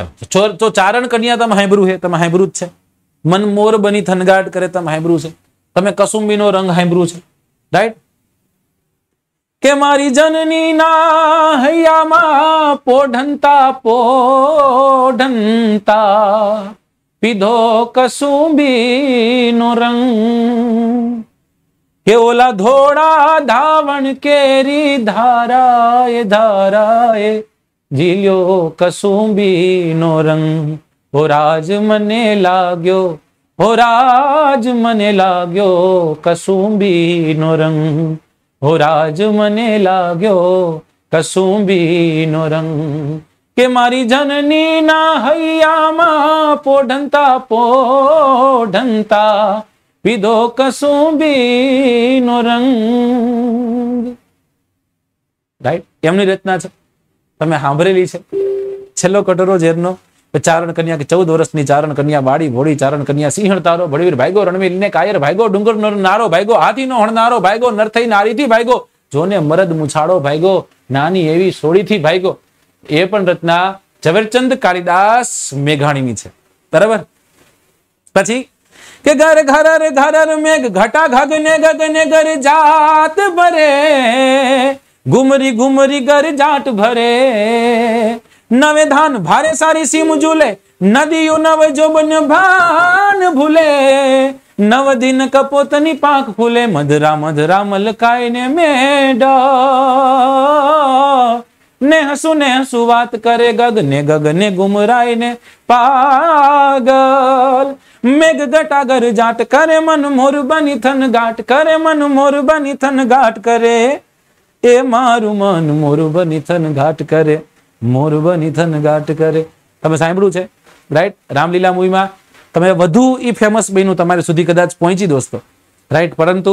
તો ચારણ કન્યા તમે હાંભરું છે તમે હાંભરું જ છે મન મોર બની થનગાટ કરે તમે હાંભરું છે તમે કસુંબીનો રંગ હાંભરું છે રાઈટ કે મારી જનની ના હૈયામાં પોઢંતા પોઢંતા પીધો કસુંબીનો રંગ કે ઓલા ધોળા ધાવણ કેરી ધારાએ ધારાએ જીલ્યો કસુંબીનો રંગ હો રાજ મને લાગ્યો હો રાજ મને લાગ્યો કસુંબીનો રંગ હો રાજ મને લાગ્યો કસુંબીનો રંગ કે મારી જનની ના હૈયામાં પોઢંતા પોઢંતા પીધો કસુંબીનો રંગ રાઈટ એમની રચના છે તમે સાંભળેલી છે છેલ્લો કટોરો ઝેરનો ચારણ કન્યા કે ચૌદ વર્ષની ચારણ કન્યા વાળી ભોળી ચારણ કન્યા સિંહણ તારો ભળવીર ભાઈગો રણવીર ને કાયર ભાઈગો ડુંગર નારો ભાઈગો હાથી નો હણનારો ભાઈગો નર થઈ નારીથી ભાઈગો જોને મરદ મુછાડો ભાઈગો નાની એવી સોળીથી ભાઈગો એ પણ રચના ઝવેરચંદ કાળીદાસ મેઘાણીની છે બરાબર પછી કે ઘર ઘર ઘર મેઘ ઘટા ઘગ ને ગગ ને ઘર જાત બરે घुमरी घुमरी गर जाट भरे नवे धान भारे सारी सीम झूले नदियों नव जो बन भान भूले નવ દિન કપોતની પાંખ ફૂલે મધરા મધરા મલકાઈને મેડ ને હસુ ને હસુ વાત કરે ગગ ને ગગ ને ગુમરાય ને પાગલ મેઘ ગટાગર જાટ કરે મન મોર બની થન ગાટ કરે મન મોર બની થન ગાટ કરે એ મારું મન મોરબની નિથન ઘાટ કરે મોરબની થન ઘાટ કરે તમે સાંભળ્યું છે રાઈટ રામલીલા મૂવીમાં તમે વધુ એ ફેમસ બન્યું તમારે સુધી કદાચ પહોંચી દોસ્તો રાઈટ પરંતુ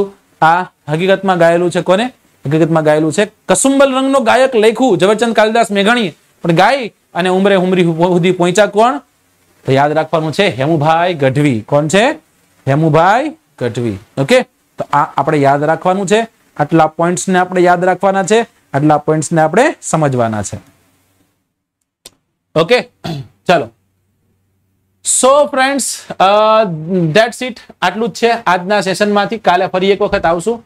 આ હકીકતમાં ગાયેલું છે કોને હકીકતમાં ગાયેલું છે કસુંબલ રંગનો ગાયક લખ્યું ઝવેરચંદ કાલિદાસ મેઘાણીએ પણ ગાય અને ઉમરે ઉમરી સુધી પહોંચ્યા કોણ તો યાદ રાખવાનું છે હેમુભાઈ ગઢવી કોણ છે હેમુભાઈ ગઢવી ઓકે તો આ આપણે યાદ રાખવાનું છે આટલા પોઈન્ટ્સને આપણે યાદ રાખવાના છે આટલા ને આપણે સમજવાના છે ઓકે ચાલો સો ફ્રેન્ડ્સ ધેટ સીટ આટલું જ છે આજના સેશનમાંથી કાલે ફરી એક વખત આવશું